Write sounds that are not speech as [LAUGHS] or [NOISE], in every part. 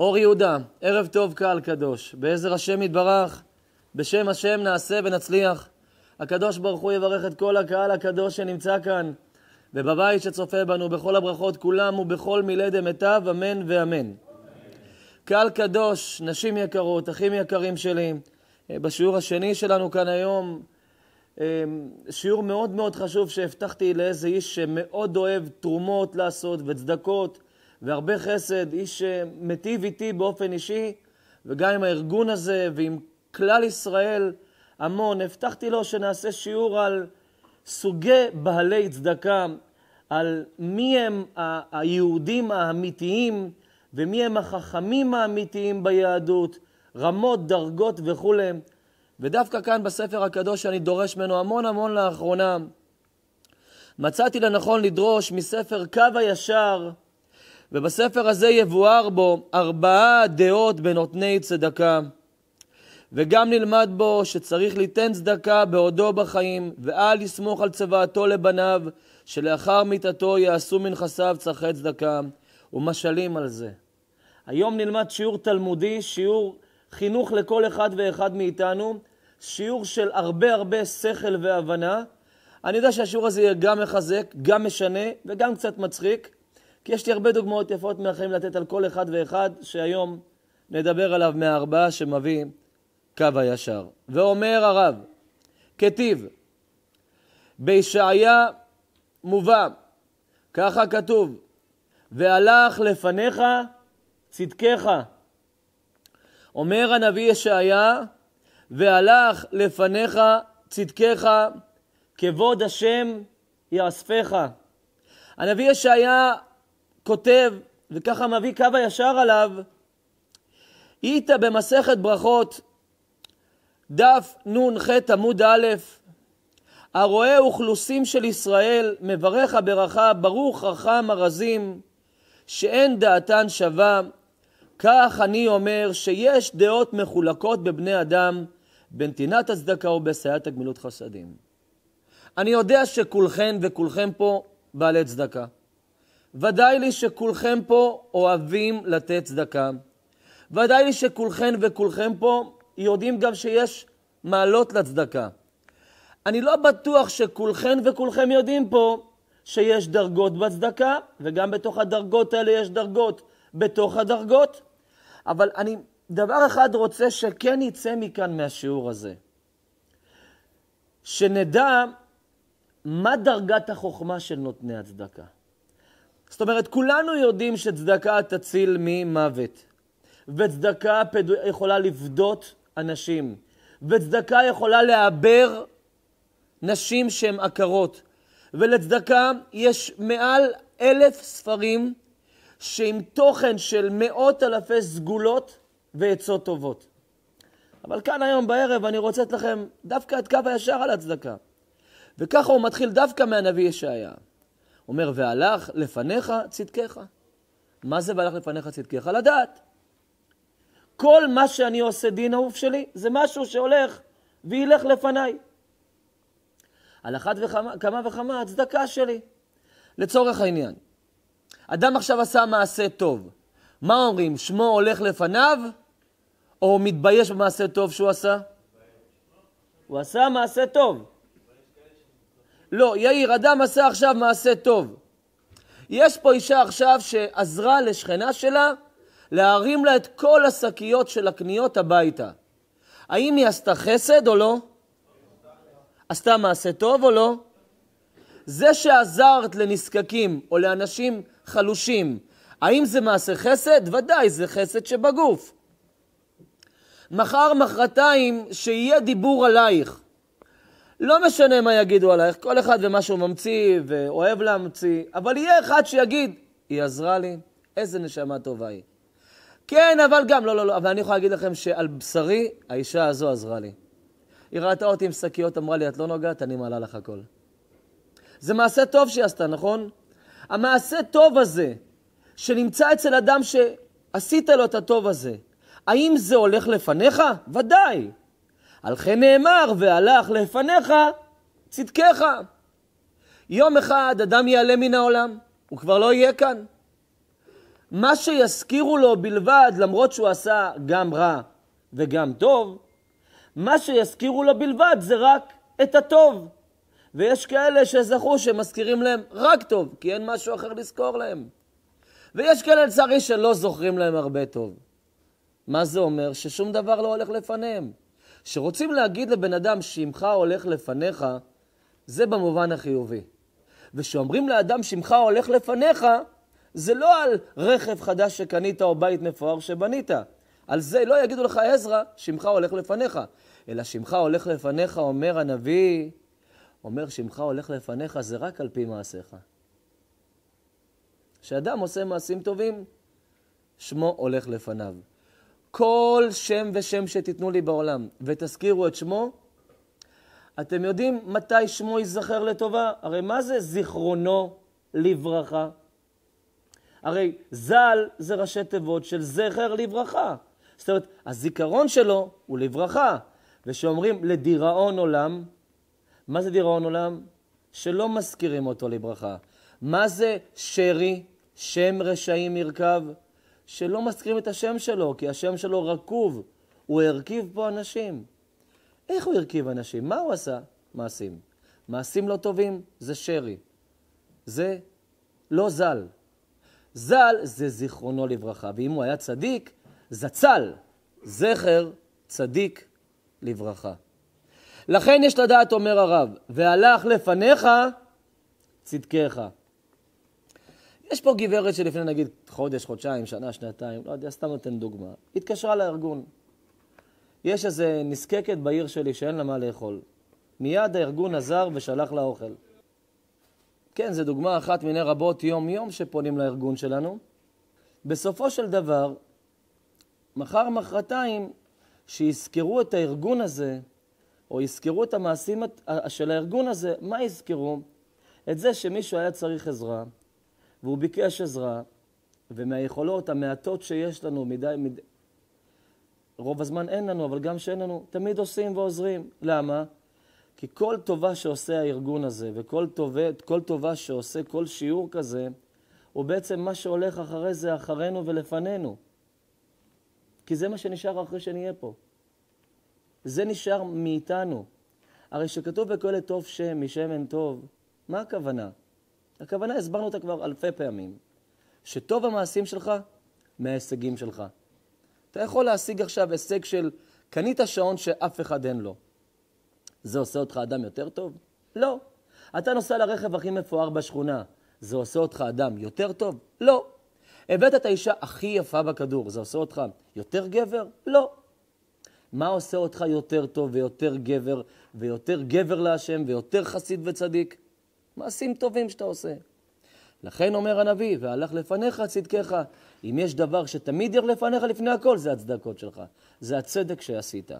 אור יהודה, ערב טוב קהל קדוש, בעזר השם יתברך, בשם השם נעשה ונצליח. הקדוש ברוך הוא יברך את כל הקהל הקדוש שנמצא כאן, ובבית שצופה בנו, בכל הברכות כולם ובכל מילי דמיטב, אמן ואמן. קהל קדוש, נשים יקרות, אחים יקרים שלי, אה, בשיעור השני שלנו כאן היום, אה, שיעור מאוד מאוד חשוב שהבטחתי לאיזה איש שמאוד אוהב תרומות לעשות וצדקות. והרבה חסד, איש שמטיב איתי באופן אישי, וגם עם הארגון הזה ועם כלל ישראל המון. הבטחתי לו שנעשה שיעור על סוגי בעלי צדקה, על מי הם היהודים האמיתיים ומי הם החכמים האמיתיים ביהדות, רמות, דרגות וכולי. ודווקא כאן בספר הקדוש שאני דורש ממנו המון המון לאחרונה, מצאתי לנכון לדרוש מספר קו הישר, ובספר הזה יבואר בו ארבעה דעות בנותני צדקה. וגם נלמד בו שצריך ליתן צדקה בעודו בחיים, ואל לסמוך על צוואתו לבניו, שלאחר מיתתו יעשו מנכסיו צרכי צדקה, ומשלים על זה. היום נלמד שיעור תלמודי, שיעור חינוך לכל אחד ואחד מאיתנו, שיעור של הרבה הרבה שכל והבנה. אני יודע שהשיעור הזה יהיה גם מחזק, גם משנה וגם קצת מצחיק. כי יש לי הרבה דוגמאות יפות מהחיים לתת על כל אחד ואחד, שהיום נדבר עליו מהארבעה שמביא קו הישר. ואומר הרב, כתיב, בישעיה מובא, ככה כתוב, והלך לפניך צדקך. אומר הנביא ישעיה, והלך לפניך צדקך, כבוד השם יאספך. הנביא ישעיה כותב, וככה מביא קו הישר עליו, איתא במסכת ברכות, דף נ"ח עמוד א', הרואה אוכלוסים של ישראל, מברך הברכה, ברוך רחם ארזים, שאין דעתן שווה. כך אני אומר שיש דעות מחולקות בבני אדם, בנתינת הצדקה ובסייעת הגמילות חסדים. אני יודע שכולכן וכולכם פה בעלי צדקה. ודאי לי שכולכם פה אוהבים לתת צדקה. ודאי לי שכולכן וכולכם פה יודעים גם שיש מעלות לצדקה. אני לא בטוח שכולכן וכולכם יודעים פה שיש דרגות בצדקה, וגם בתוך הדרגות האלה יש דרגות בתוך הדרגות, אבל אני דבר אחד רוצה שכן יצא מכאן מהשיעור הזה, שנדע מה דרגת החוכמה של נותני הצדקה. זאת אומרת, כולנו יודעים שצדקה תציל ממוות, וצדקה פדו... יכולה לבדות אנשים, וצדקה יכולה לעבר נשים שהן עקרות, ולצדקה יש מעל אלף ספרים שעם תוכן של מאות אלפי סגולות ועצות טובות. אבל כאן היום בערב אני רוצה לתת לכם דווקא את קו הישר על הצדקה. וככה הוא מתחיל דווקא מהנביא ישעיה. אומר, והלך לפניך צדקך. מה זה והלך לפניך צדקך? לדעת. כל מה שאני עושה דין אהוב שלי, זה משהו שהולך וילך לפניי. על אחת וכמה וכמה הצדקה שלי. לצורך העניין, אדם עכשיו עשה מעשה טוב. מה אומרים, שמו הולך לפניו, או מתבייש במעשה טוב שהוא עשה? הוא עשה מעשה טוב. לא, יאיר, אדם עשה עכשיו מעשה טוב. יש פה אישה עכשיו שעזרה לשכנה שלה להרים לה את כל השקיות של הקניות הביתה. האם היא עשתה חסד או לא? עשתה מעשה טוב או לא? זה שעזרת לנזקקים או לאנשים חלושים, האם זה מעשה חסד? ודאי, זה חסד שבגוף. מחר, מחרתיים, שיהיה דיבור עלייך. לא משנה מה יגידו עלייך, כל אחד ומה שהוא ממציא ואוהב להמציא, אבל יהיה אחד שיגיד, היא עזרה לי, איזה נשמה טובה היא. כן, אבל גם, לא, לא, לא, אבל אני יכול להגיד לכם שעל בשרי, האישה הזו עזרה לי. היא ראתה אותי עם שקיות, אמרה לי, את לא נוגעת, אני מעלה לך הכל. זה מעשה טוב שהיא עשתה, נכון? המעשה טוב הזה, שנמצא אצל אדם שעשית לו את הטוב הזה, האם זה הולך לפניך? ודאי. על כן נאמר, והלך לפניך צדקך. יום אחד אדם יעלה מן העולם, הוא כבר לא יהיה כאן. מה שיזכירו לו בלבד, למרות שהוא עשה גם רע וגם טוב, מה שיזכירו לו בלבד זה רק את הטוב. ויש כאלה שזכו שמזכירים להם רק טוב, כי אין משהו אחר לזכור להם. ויש כאלה לצערי שלא זוכרים להם הרבה טוב. מה זה אומר? ששום דבר לא הולך לפניהם. שרוצים להגיד לבן אדם שמך הולך לפניך, זה במובן החיובי. ושאומרים לאדם שמך הולך לפניך, זה לא על רכב חדש שקנית או בית מפואר שבנית. על זה לא יגידו לך עזרא, שמך הולך לפניך. אלא שמך הולך לפניך, אומר הנביא, אומר שמך הולך לפניך זה רק על פי מעשיך. כשאדם עושה מעשים טובים, שמו הולך לפניו. כל שם ושם שתיתנו לי בעולם, ותזכירו את שמו, אתם יודעים מתי שמו ייזכר לטובה? הרי מה זה זיכרונו לברכה? הרי ז"ל זה ראשי תיבות של זכר לברכה. זאת אומרת, הזיכרון שלו הוא לברכה. ושאומרים לדיראון עולם, מה זה דיראון עולם? שלא מזכירים אותו לברכה. מה זה שרי, שם רשעים ירכב? שלא מזכירים את השם שלו, כי השם שלו רקוב. הוא הרכיב פה אנשים. איך הוא הרכיב אנשים? מה הוא עשה? מעשים. מעשים לא טובים זה שרי. זה לא ז"ל. ז"ל זה זיכרונו לברכה, ואם הוא היה צדיק, זצ"ל, זכר צדיק לברכה. לכן יש לדעת, אומר הרב, והלך לפניך צדקיך. יש פה גברת שלפני נגיד חודש, חודשיים, שנה, שנתיים, לא יודע, סתם נותן דוגמה, התקשרה לארגון. יש איזה נזקקת בעיר שלי שאין לה מה לאכול. מיד הארגון עזר ושלח לה אוכל. כן, זו דוגמה אחת מיני רבות יום-יום שפונים לארגון שלנו. בסופו של דבר, מחר-מחרתיים, שיזכרו את הארגון הזה, או יזכרו את המעשים של הארגון הזה, מה יזכרו? את זה שמישהו היה צריך עזרה, והוא ביקש עזרה, ומהיכולות המעטות שיש לנו, מדי, מד... רוב הזמן אין לנו, אבל גם שאין לנו, תמיד עושים ועוזרים. למה? כי כל טובה שעושה הארגון הזה, וכל טובה, כל טובה שעושה כל שיעור כזה, הוא בעצם מה שהולך אחרי זה אחרינו ולפנינו. כי זה מה שנשאר אחרי שנהיה פה. זה נשאר מאיתנו. הרי שכתוב בקהלת טוב שם משמן טוב, מה הכוונה? הכוונה, הסברנו אותה כבר אלפי פעמים, שטוב המעשים שלך מההישגים שלך. אתה יכול להשיג עכשיו הישג של קנית שעון שאף אחד אין לו. זה עושה אותך אדם יותר טוב? לא. אתה נוסע לרכב הכי מפואר בשכונה, זה עושה אותך אדם יותר טוב? לא. הבאת את האישה הכי יפה בכדור, זה עושה אותך יותר גבר? לא. מה עושה אותך יותר טוב ויותר גבר, ויותר גבר להשם, ויותר חסיד וצדיק? מעשים טובים שאתה עושה. לכן אומר הנביא, והלך לפניך צדקך. אם יש דבר שתמיד ילך לפניך לפני הכל, זה הצדקות שלך. זה הצדק שעשית.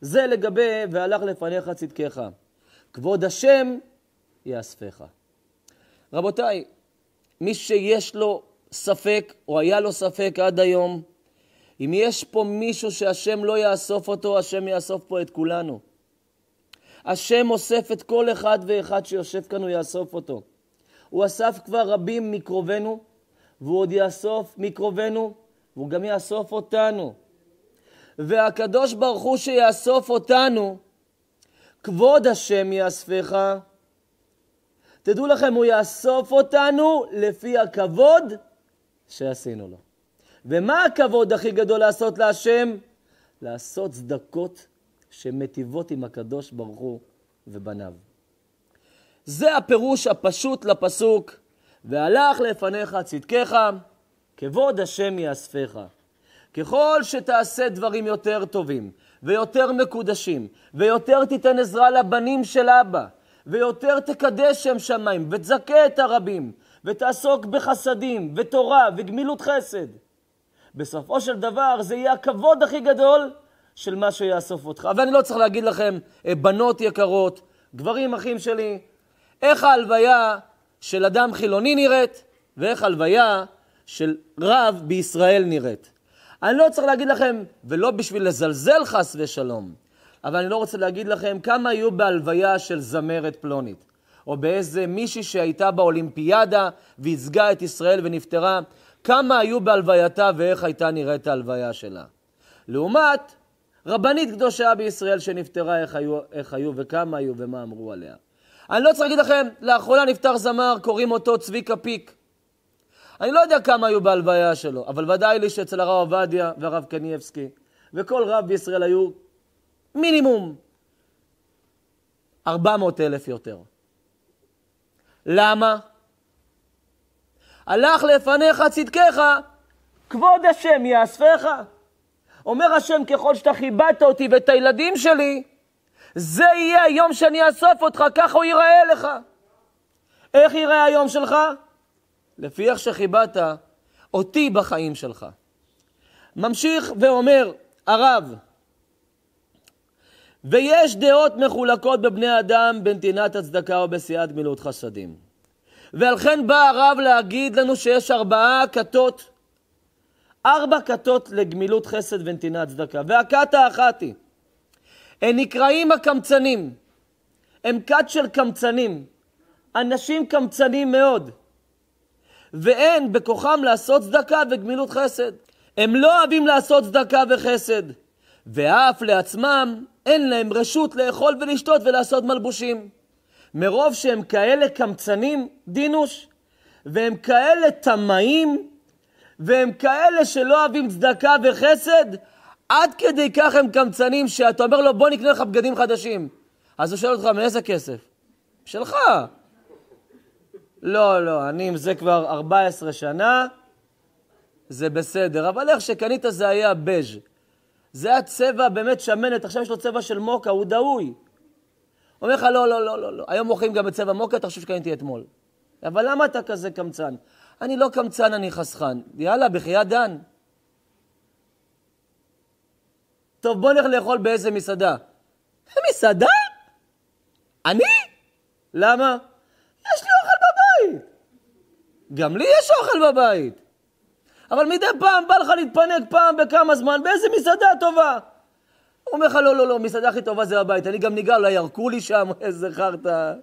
זה לגבי והלך לפניך צדקך. כבוד השם יאספך. רבותיי, מי שיש לו ספק, או היה לו ספק עד היום, אם יש פה מישהו שהשם לא יאסוף אותו, השם יאסוף פה את כולנו. השם אוסף את כל אחד ואחד שיושב כאן, הוא יאסוף אותו. הוא אסף כבר רבים מקרובנו, והוא עוד יאסוף מקרובנו, והוא גם יאסוף אותנו. והקדוש ברוך הוא שיאסוף אותנו, כבוד השם יאספך. תדעו לכם, הוא יאסוף אותנו לפי הכבוד שעשינו לו. ומה הכבוד הכי גדול לעשות להשם? לעשות צדקות שמטיבות עם הקדוש ברוך הוא ובניו. זה הפירוש הפשוט לפסוק, והלך לפניך צדקך, כבוד השם יאספך. ככל שתעשה דברים יותר טובים, ויותר מקודשים, ויותר תיתן עזרה לבנים של אבא, ויותר תקדש שם שמיים, ותזכה את הרבים, ותעסוק בחסדים, ותורה, וגמילות חסד. בסופו של דבר זה יהיה הכבוד הכי גדול של מה שיאסוף אותך. ואני לא צריך להגיד לכם, אה, בנות יקרות, גברים אחים שלי, איך ההלוויה של אדם חילוני נראית, ואיך ההלוויה של רב בישראל נראית. אני לא צריך להגיד לכם, ולא בשביל לזלזל חס ושלום, אבל אני לא רוצה להגיד לכם כמה היו בהלוויה של זמרת פלונית, או באיזה מישהי שהייתה באולימפיאדה וייצגה את ישראל ונפטרה, כמה היו בהלווייתה ואיך הייתה נראית ההלוויה שלה. לעומת רבנית קדושה בישראל שנפטרה, איך היו, איך היו וכמה היו ומה אמרו עליה. אני לא צריך להגיד לכם, לאחרונה נפטר זמר, קוראים אותו צביקה פיק. אני לא יודע כמה היו בהלוויה שלו, אבל ודאי לי שאצל הרב עובדיה והרב קנייבסקי וכל רב בישראל היו מינימום 400 אלף יותר. למה? הלך לפניך צדקיך, כבוד השם יאספך. אומר השם, ככל שאתה כיבדת אותי ואת הילדים שלי, זה יהיה היום שאני אאסוף אותך, כך הוא ייראה לך. איך ייראה היום שלך? לפי איך שכיבדת אותי בחיים שלך. ממשיך ואומר הרב, ויש דעות מחולקות בבני אדם בנתינת הצדקה או בסייעת גמילות חסדים. ועל כן בא הרב להגיד לנו שיש ארבעה כתות ארבע כתות לגמילות חסד ונתינת צדקה, והכת האחת היא, הם נקראים הקמצנים, הם כת של קמצנים, אנשים קמצנים מאוד, ואין בכוחם לעשות צדקה וגמילות חסד. הם לא אוהבים לעשות צדקה וחסד, ואף לעצמם אין להם רשות לאכול ולשתות ולעשות מלבושים. מרוב שהם כאלה קמצנים, דינוש, והם כאלה טמאים, והם כאלה שלא אוהבים צדקה וחסד, עד כדי כך הם קמצנים, שאתה אומר לו, בוא נקנה לך בגדים חדשים. אז הוא שואל אותך, מאיזה כסף? שלך. לא, לא, אני עם זה כבר 14 שנה, זה בסדר. אבל איך שקנית זה היה בז'. זה היה צבע באמת שמנת, עכשיו יש לו צבע של מוקה, הוא דהוי. אומר לך, לא, לא, לא, לא, לא. היום מוכרים גם בצבע מוקה, אתה חושב שקניתי אתמול. אבל למה אתה כזה קמצן? אני לא קמצן, אני חסכן. יאללה, בחיית דן. טוב, בוא נלך לאכול באיזה מסעדה. מסעדה? אני? למה? יש לי אוכל בבית. גם לי יש אוכל בבית. אבל מדי פעם בא לך להתפנק פעם בכמה זמן, באיזה מסעדה טובה. הוא אומר לך, לא, לא, לא, המסעדה הכי טובה זה הבית. אני גם ניגע, אולי ירקו לי שם, [LAUGHS] איזה חרטא.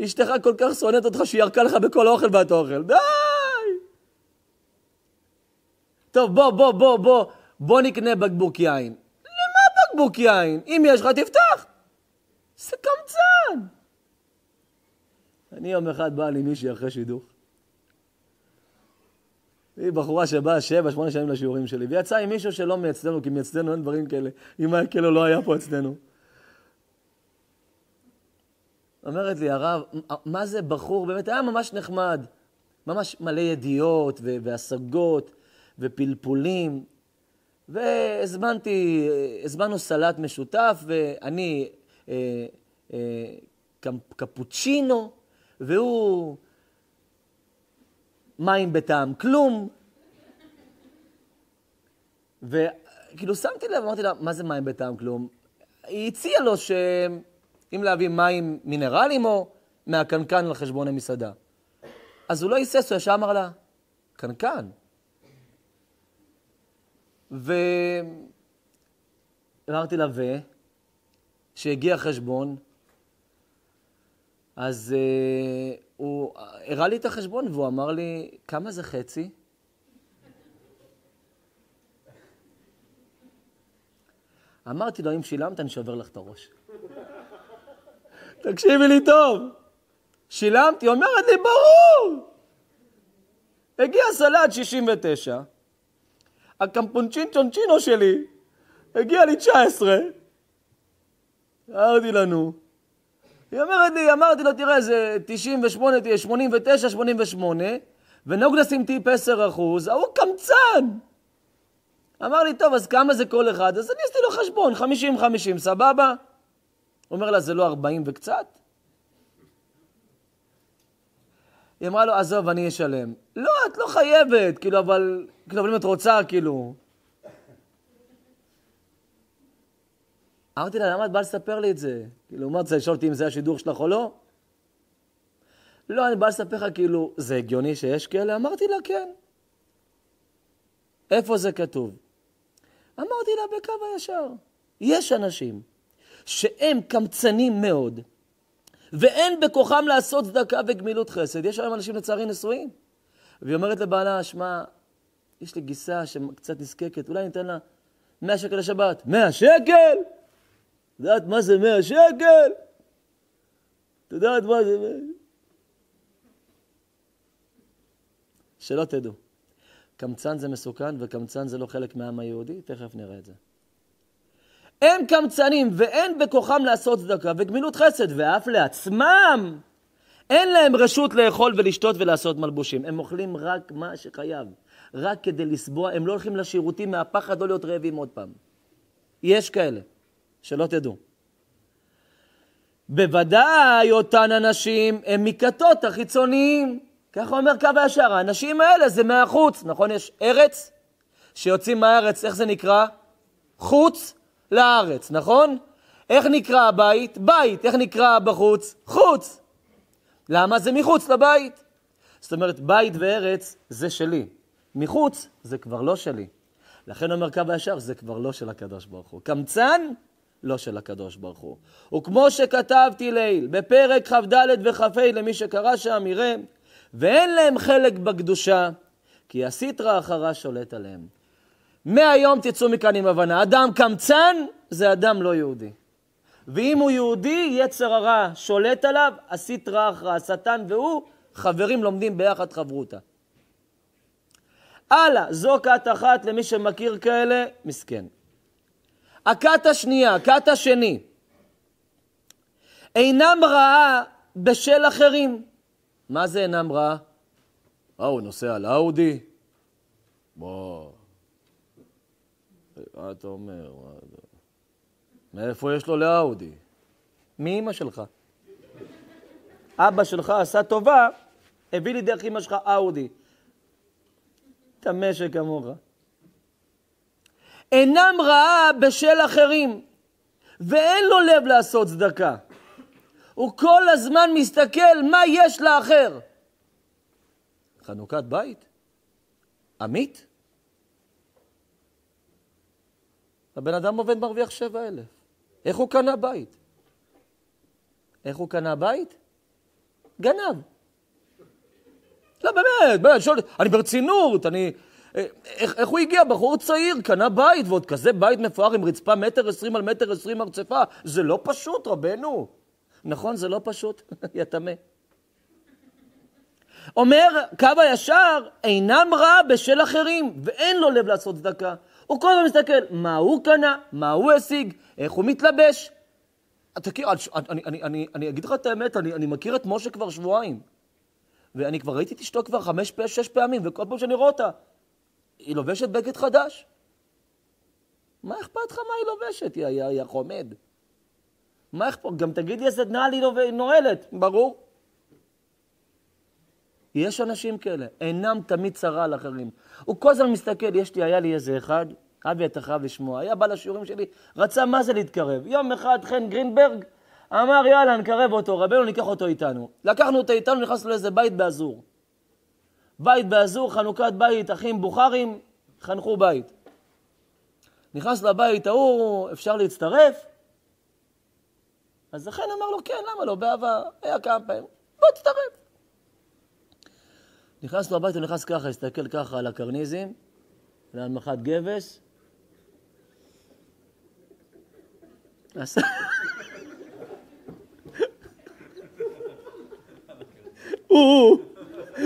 אשתך כל כך שונאת אותך שהיא ירקה לך בכל האוכל ואת אוכל. די! טוב, בוא, בוא, בוא, בוא, בוא נקנה בקבוק יין. למה בקבוק יין? אם יש לך, תפתח. זה קמצן. אני יום אחד בא לי מישהי אחרי שידוך. היא בחורה שבאה שבע, שמונה שנים לשיעורים שלי, ויצאה עם מישהו שלא מאצלנו, כי מאצלנו אין דברים כאלה. אם היה כאילו לא היה פה אצלנו. אומרת לי, הרב, מה זה בחור? באמת היה ממש נחמד. ממש מלא ידיעות ו- והשגות ופלפולים. והזמנתי, הזמנו סלט משותף, ואני אה, אה, קפוצ'ינו, והוא מים בטעם כלום. וכאילו שמתי לב, אמרתי לה, מה זה מים בטעם כלום? היא הציעה לו ש... אם להביא מים מינרלים או מהקנקן על חשבון המסעדה. אז הוא לא היסס, הוא ישר אמר לה, קנקן. ואמרתי לה, ו... שהגיע חשבון, אז uh, הוא הראה לי את החשבון והוא אמר לי, כמה זה חצי? אמרתי לו, אם שילמת, אני שובר לך את הראש. תקשיבי לי טוב. שילמתי, אומרת לי, ברור. הגיע סלט 69, הקמפונצ'ין צ'ונצ'ינו שלי הגיע לי 19. אמרתי לנו. היא אומרת לי, אמרתי לו, תראה, זה 98, 89, 88, ונהוג לשים טיפ 10 ההוא קמצן. אמר לי, טוב, אז כמה זה כל אחד? אז אני עשיתי לו חשבון, 50-50, סבבה? אומר לה, זה לא 40 וקצת? היא אמרה לו, עזוב, אני אשלם. לא, את לא חייבת, כאילו, אבל, כאילו, אבל אם את רוצה, כאילו. אמרתי לה, למה את באה לספר לי את זה? כאילו, מה, רוצה לשאול אותי אם זה השידור שלך או לא? לא, אני בא לספר לך, כאילו, זה הגיוני שיש כאלה? אמרתי לה, כן. איפה זה כתוב? אמרתי לה, בקו הישר. יש אנשים שהם קמצנים מאוד, ואין בכוחם לעשות צדקה וגמילות חסד. יש היום אנשים לצערי נשואים. והיא אומרת לבעלה, שמע, יש לי גיסה שקצת נזקקת, אולי ניתן לה 100 שקל לשבת. 100 שקל? את יודעת מה זה 100 שקל? את יודעת מה זה 100 שלא תדעו. קמצן זה מסוכן וקמצן זה לא חלק מהעם היהודי, תכף נראה את זה. הם קמצנים ואין בכוחם לעשות צדקה וגמילות חסד, ואף לעצמם אין להם רשות לאכול ולשתות ולעשות מלבושים. הם אוכלים רק מה שחייב, רק כדי לסבוע, הם לא הולכים לשירותים מהפחד לא להיות רעבים עוד פעם. יש כאלה, שלא תדעו. בוודאי אותן הנשים הן מכתות החיצוניים. ככה אומר קו הישר, האנשים האלה זה מהחוץ, נכון? יש ארץ, שיוצאים מהארץ, איך זה נקרא? חוץ לארץ, נכון? איך נקרא הבית? בית. איך נקרא בחוץ? חוץ. למה? זה מחוץ לבית. זאת אומרת, בית וארץ זה שלי. מחוץ זה כבר לא שלי. לכן אומר קו הישר, זה כבר לא של הקדוש ברוך הוא. קמצן, לא של הקדוש ברוך הוא. וכמו שכתבתי לעיל, בפרק כ"ד וכ"ה למי שקרא שם, יראה, ואין להם חלק בקדושה, כי הסטרא אחרה שולט עליהם. מהיום תצאו מכאן עם הבנה, אדם קמצן זה אדם לא יהודי. ואם הוא יהודי, יצר הרע שולט עליו, עשית רע אחרא, השטן והוא, חברים לומדים ביחד חברותה. הלאה, זו כת אחת למי שמכיר כאלה, מסכן. הכת השנייה, הכת השני, אינם רעה בשל אחרים. מה זה אינם רעה? אה, הוא נוסע על אאודי? בוא, מה אתה אומר? מאיפה יש לו לאאודי? מאימא שלך. אבא שלך עשה טובה, הביא לי דרך אימא שלך אאודי. טמא שכמוך. אינם רעה בשל אחרים, ואין לו לב לעשות צדקה. הוא כל הזמן מסתכל מה יש לאחר. חנוכת בית? עמית? הבן אדם עובד מרוויח 7,000. איך הוא קנה בית? איך הוא קנה בית? גנב. לא, באמת, באמת, שואל, אני ברצינות, אני... אה, איך, איך הוא הגיע? בחור צעיר, קנה בית, ועוד כזה בית מפואר עם רצפה מטר עשרים על מטר עשרים הרצפה. זה לא פשוט, רבנו. נכון, זה לא פשוט, [LAUGHS] יא אומר קו הישר, אינם רע בשל אחרים, ואין לו לב לעשות צדקה. הוא כל הזמן מסתכל מה הוא קנה, מה הוא השיג, איך הוא מתלבש. תכיר, אני, אני, אני, אני אגיד לך את האמת, אני, אני מכיר את משה כבר שבועיים. ואני כבר ראיתי את אשתו כבר חמש, שש פעמים, וכל פעם שאני רואה אותה, היא לובשת בגד חדש. מה אכפת לך מה היא לובשת, יא חומד? מה אכפת? גם תגיד לי איזה נעל היא נועלת, ברור. יש אנשים כאלה, אינם תמיד צרה על אחרים. הוא כל הזמן מסתכל, יש לי, היה לי איזה אחד, אבי אתה חייב לשמוע, היה בא לשיעורים שלי, רצה מה זה להתקרב. יום אחד חן גרינברג אמר, יאללה, נקרב אותו, רבנו ניקח אותו איתנו. לקחנו אותו איתנו, נכנסנו לאיזה בית באזור. בית באזור, חנוכת בית, אחים בוכרים, חנכו בית. נכנס לבית ההוא, אפשר להצטרף? אז לכן אמר לו, כן, למה לא, באהבה, היה כמה פעמים, בוא תצטרף. נכנס לו הביתה, הוא נכנס ככה, הסתכל ככה על הקרניזים, על הנמכת גבס. עשה... הוא,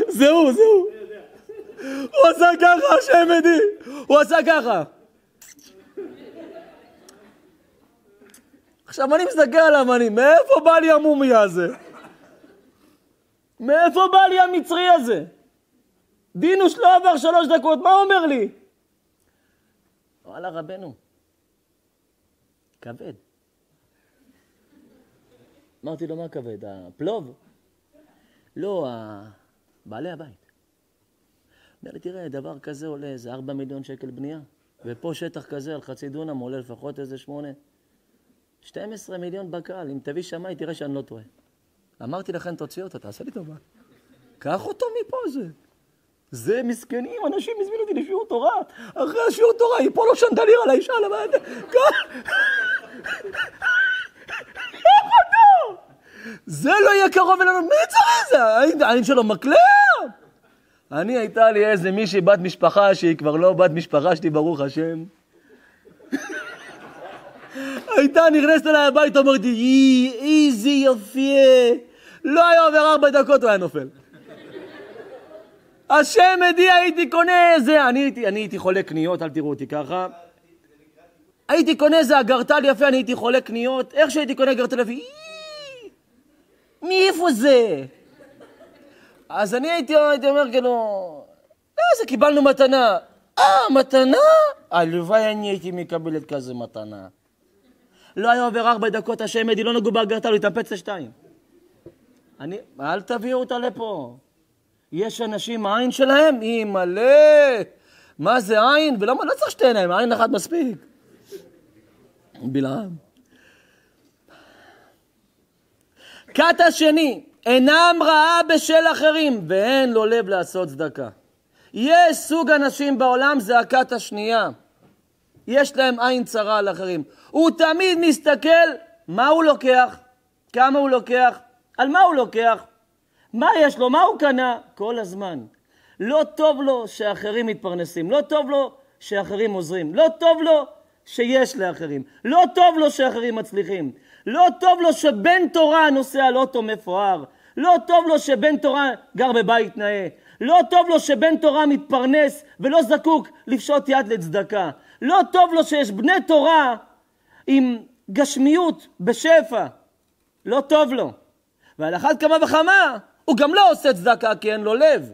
זה הוא, זה הוא. הוא עשה ככה, השם עדי, הוא עשה ככה. עכשיו אני מסתכל עליו, אני, מאיפה בא לי המומי הזה? מאיפה בא לי המצרי הזה? דינוס לא עבר שלוש דקות, מה הוא אומר לי? וואלה רבנו, כבד. אמרתי לו, מה כבד? הפלוב? לא, בעלי הבית. אומר לי, תראה, דבר כזה עולה איזה ארבע מיליון שקל בנייה, ופה שטח כזה על חצי דונם עולה לפחות איזה 8. 12 מיליון בקהל, אם תביא שמאי תראה שאני לא טועה. אמרתי לכן תוציא אותה, תעשה לי טובה. קח אותו מפה זה. זה מסכנים, אנשים הזמינו אותי לשיעור תורה, אחרי השיעור תורה יפול לו לא שנדליר על האישה, למה... אתה... זה לא יהיה קרוב אלינו, מי צריך את זה? העין שלו מקלע? אני הייתה לי איזה מישהי בת משפחה שהיא כבר לא בת משפחה שלי, ברוך השם. הייתה נכנסת אליי הביתה, אומרת לי, איזה יופי, לא היה עובר ארבע דקות, הוא היה נופל. השם עדי, הייתי קונה איזה, אני, הייתי חולה קניות, אל תראו אותי ככה. הייתי קונה איזה אגרטל יפה, אני הייתי חולה קניות, איך שהייתי קונה אגרטל יפה, מאיפה זה? אז אני הייתי, אומר כאילו, לא, זה קיבלנו מתנה. אה, מתנה? הלוואי אני הייתי מקבלת כזה מתנה. לא היה עובר ארבע דקות השם עדי, לא נגעו באגרטל, הוא התאפץ לשתיים. אני, אל תביאו אותה לפה. יש אנשים, העין שלהם היא מלא. מה זה עין? ולמה לא צריך שתי עיניים, עין אחת מספיק. בלעם. כת השני, אינם רעה בשל אחרים, ואין לו לב לעשות צדקה. יש סוג אנשים בעולם, זה הכת השנייה. יש להם עין צרה על אחרים. הוא תמיד מסתכל מה הוא לוקח, כמה הוא לוקח, על מה הוא לוקח. מה יש לו? מה הוא קנה? כל הזמן. לא טוב לו שאחרים מתפרנסים, לא טוב לו שאחרים עוזרים, לא טוב לו שיש לאחרים, לא טוב לו שאחרים מצליחים, לא טוב לו שבן תורה נוסע על אוטו מפואר, לא טוב לו שבן תורה גר בבית נאה, לא טוב לו שבן תורה מתפרנס ולא זקוק לפשוט יד לצדקה, לא טוב לו שיש בני תורה עם גשמיות בשפע, לא טוב לו. ועל אחת כמה וכמה הוא גם לא עושה צדקה כי אין לו לב.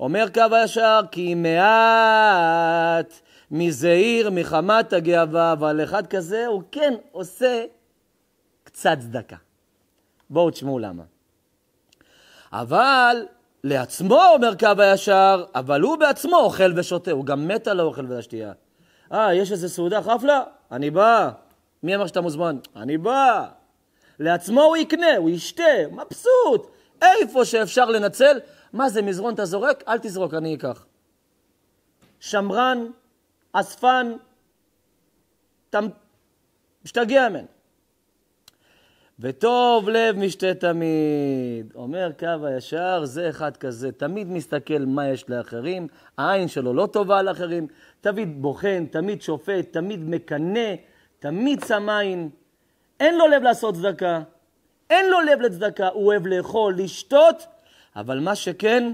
אומר קו הישר, כי מעט מזעיר, מחמת הגאווה, אבל אחד כזה הוא כן עושה קצת צדקה. בואו תשמעו למה. אבל לעצמו, אומר קו הישר, אבל הוא בעצמו אוכל ושותה, הוא גם מת על האוכל והשתייה. אה, יש איזה סעודה חפלה? אני בא. מי אמר שאתה מוזמן? אני בא. לעצמו הוא יקנה, הוא ישתה, מבסוט. איפה שאפשר לנצל, מה זה מזרון אתה זורק? אל תזרוק, אני אקח. שמרן, אספן, תם... משתגע ממנו. וטוב לב משתה תמיד. אומר קו הישר, זה אחד כזה, תמיד מסתכל מה יש לאחרים, העין שלו לא טובה על אחרים, תמיד בוחן, תמיד שופט, תמיד מקנא, תמיד שם עין. אין לו לב לעשות צדקה. אין לו לב לצדקה, הוא אוהב לאכול, לשתות, אבל מה שכן,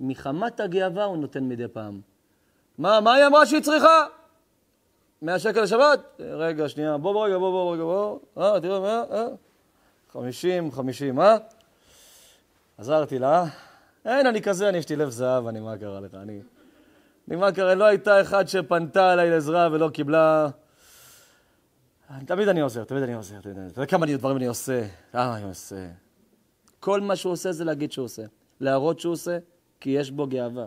מחמת הגאווה הוא נותן מדי פעם. מה, מה היא אמרה שהיא צריכה? 100 שקל לשבת? רגע, שנייה, בוא, בוא, רגע, בוא, בוא, רגע, בוא, אה, תראה, אה, אה, 50, 50, אה? עזרתי לה, אה? אין, אני כזה, אני יש לי לב זהב, אני, מה קרה לך? אני, אני מה קרה, לא הייתה אחת שפנתה אליי לעזרה ולא קיבלה... תמיד אני עוזר, תמיד אני עוזר, תמיד אני... אתה יודע כמה דברים אני עושה, כמה אה, אני עושה. כל מה שהוא עושה זה להגיד שהוא עושה. להראות שהוא עושה, כי יש בו גאווה.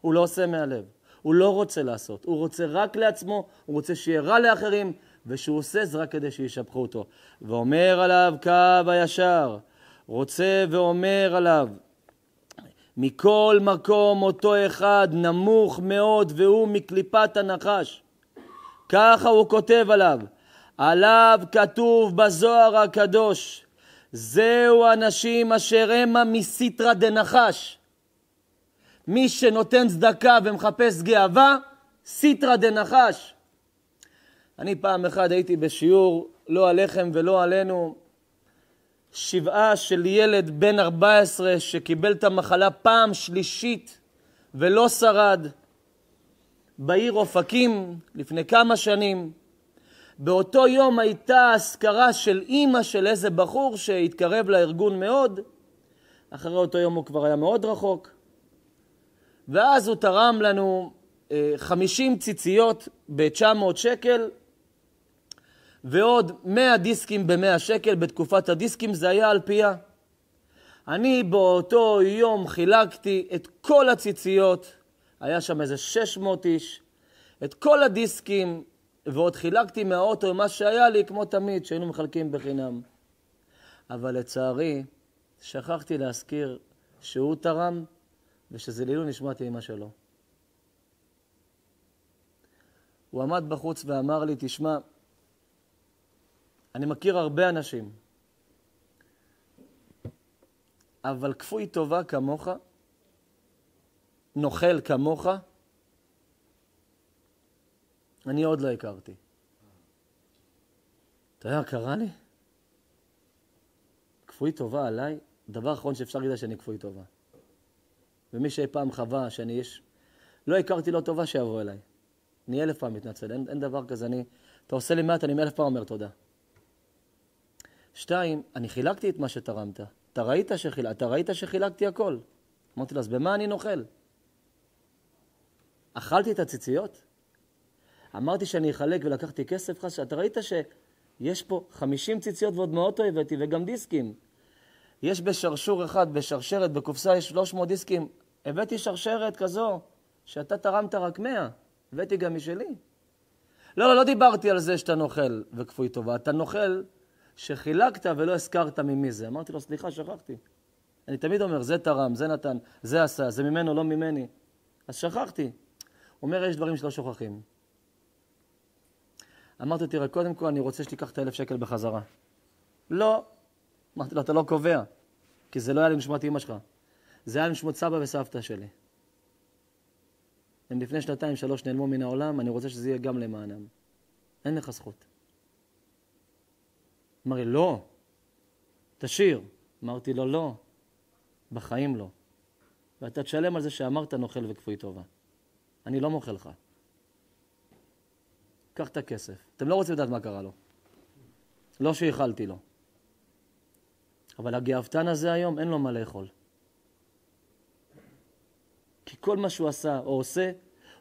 הוא לא עושה מהלב. הוא לא רוצה לעשות. הוא רוצה רק לעצמו, הוא רוצה שיהיה רע לאחרים, ושהוא עושה זה רק כדי שישבחו אותו. ואומר עליו קו הישר, רוצה ואומר עליו, מכל מקום אותו אחד נמוך מאוד והוא מקליפת הנחש. ככה הוא כותב עליו, עליו כתוב בזוהר הקדוש, זהו אנשים אשר המה מסיטרא דנחש. מי שנותן צדקה ומחפש גאווה, סיטרא דנחש. אני פעם אחת הייתי בשיעור, לא עליכם ולא עלינו, שבעה של ילד בן 14 שקיבל את המחלה פעם שלישית ולא שרד, בעיר אופקים לפני כמה שנים. באותו יום הייתה אזכרה של אימא של איזה בחור שהתקרב לארגון מאוד, אחרי אותו יום הוא כבר היה מאוד רחוק, ואז הוא תרם לנו 50 אה, ציציות ב-900 שקל, ועוד 100 דיסקים ב-100 שקל, בתקופת הדיסקים זה היה על פיה. אני באותו יום חילקתי את כל הציציות, היה שם איזה 600 איש, את כל הדיסקים, ועוד חילקתי מהאוטו מה שהיה לי, כמו תמיד, שהיינו מחלקים בחינם. אבל לצערי, שכחתי להזכיר שהוא תרם ושזה לעילוי נשמעתי אימא שלו. הוא עמד בחוץ ואמר לי, תשמע, אני מכיר הרבה אנשים, אבל כפוי טובה כמוך, נוכל כמוך, אני עוד לא הכרתי. אתה יודע מה קרה לי? כפוי טובה עליי, דבר אחרון שאפשר להגיד שאני כפוי טובה. ומי שאי פעם חווה שאני איש, לא הכרתי לא טובה, שיבוא אליי. אני אלף פעם מתנצל, אין, אין דבר כזה. אני... אתה עושה לי מעט, אני אלף פעם אומר תודה. שתיים, אני חילקתי את מה שתרמת. אתה ראית, שחיל... אתה ראית שחילקתי הכל. אמרתי לו, אז במה אני נוכל? אכלתי את הציציות? אמרתי שאני אחלק ולקחתי כסף, חס, אתה ראית שיש פה 50 ציציות ועוד מאוטו הבאתי, וגם דיסקים. יש בשרשור אחד, בשרשרת, בקופסה יש 300 דיסקים. הבאתי שרשרת כזו, שאתה תרמת רק 100, הבאתי גם משלי. לא, לא, לא דיברתי על זה שאתה נוכל וכפוי טובה. אתה נוכל שחילקת ולא הזכרת ממי זה. אמרתי לו, סליחה, שכחתי. אני תמיד אומר, זה תרם, זה נתן, זה עשה, זה ממנו, לא ממני. אז שכחתי. הוא אומר, יש דברים שלא שוכחים. אמרתי, תראה, קודם כל אני רוצה שתיקח את האלף שקל בחזרה. לא. אמרתי לו, אתה לא קובע, כי זה לא היה לנשמת אימא שלך. זה היה לנשמות סבא וסבתא שלי. הם לפני שנתיים, שלוש נעלמו מן העולם, אני רוצה שזה יהיה גם למענם. אין לך זכות. אמר לי, לא, תשאיר. אמרתי לו, לא, בחיים לא. ואתה תשלם על זה שאמרת נוכל וכפוי טובה. אני לא מוחל לך. קח את הכסף. אתם לא רוצים לדעת מה קרה לו. לא שאיחלתי לו. אבל הגאוותן הזה היום, אין לו מה לאכול. כי כל מה שהוא עשה או עושה,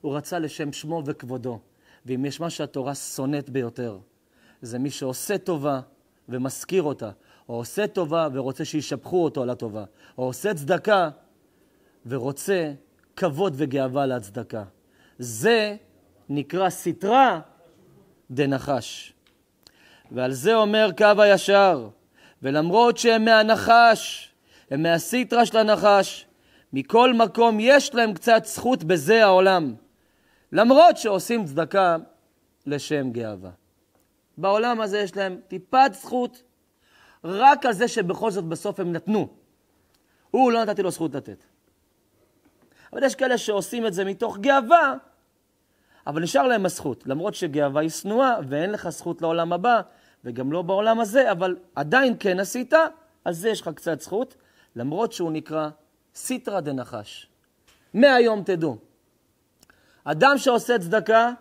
הוא רצה לשם שמו וכבודו. ואם יש מה שהתורה שונאת ביותר, זה מי שעושה טובה ומזכיר אותה, או עושה טובה ורוצה שישבחו אותו על הטובה, או עושה צדקה ורוצה כבוד וגאווה להצדקה. זה נקרא סטרה. דנחש. ועל זה אומר קו הישר, ולמרות שהם מהנחש, הם מהסיטרא של הנחש, מכל מקום יש להם קצת זכות בזה העולם, למרות שעושים צדקה לשם גאווה. בעולם הזה יש להם טיפת זכות, רק על זה שבכל זאת בסוף הם נתנו. הוא, לא נתתי לו זכות לתת. אבל יש כאלה שעושים את זה מתוך גאווה, אבל נשאר להם הזכות, למרות שגאווה היא שנואה ואין לך זכות לעולם הבא וגם לא בעולם הזה, אבל עדיין כן עשית, על זה יש לך קצת זכות, למרות שהוא נקרא סיטרא דנחש. מהיום תדעו, אדם שעושה צדקה,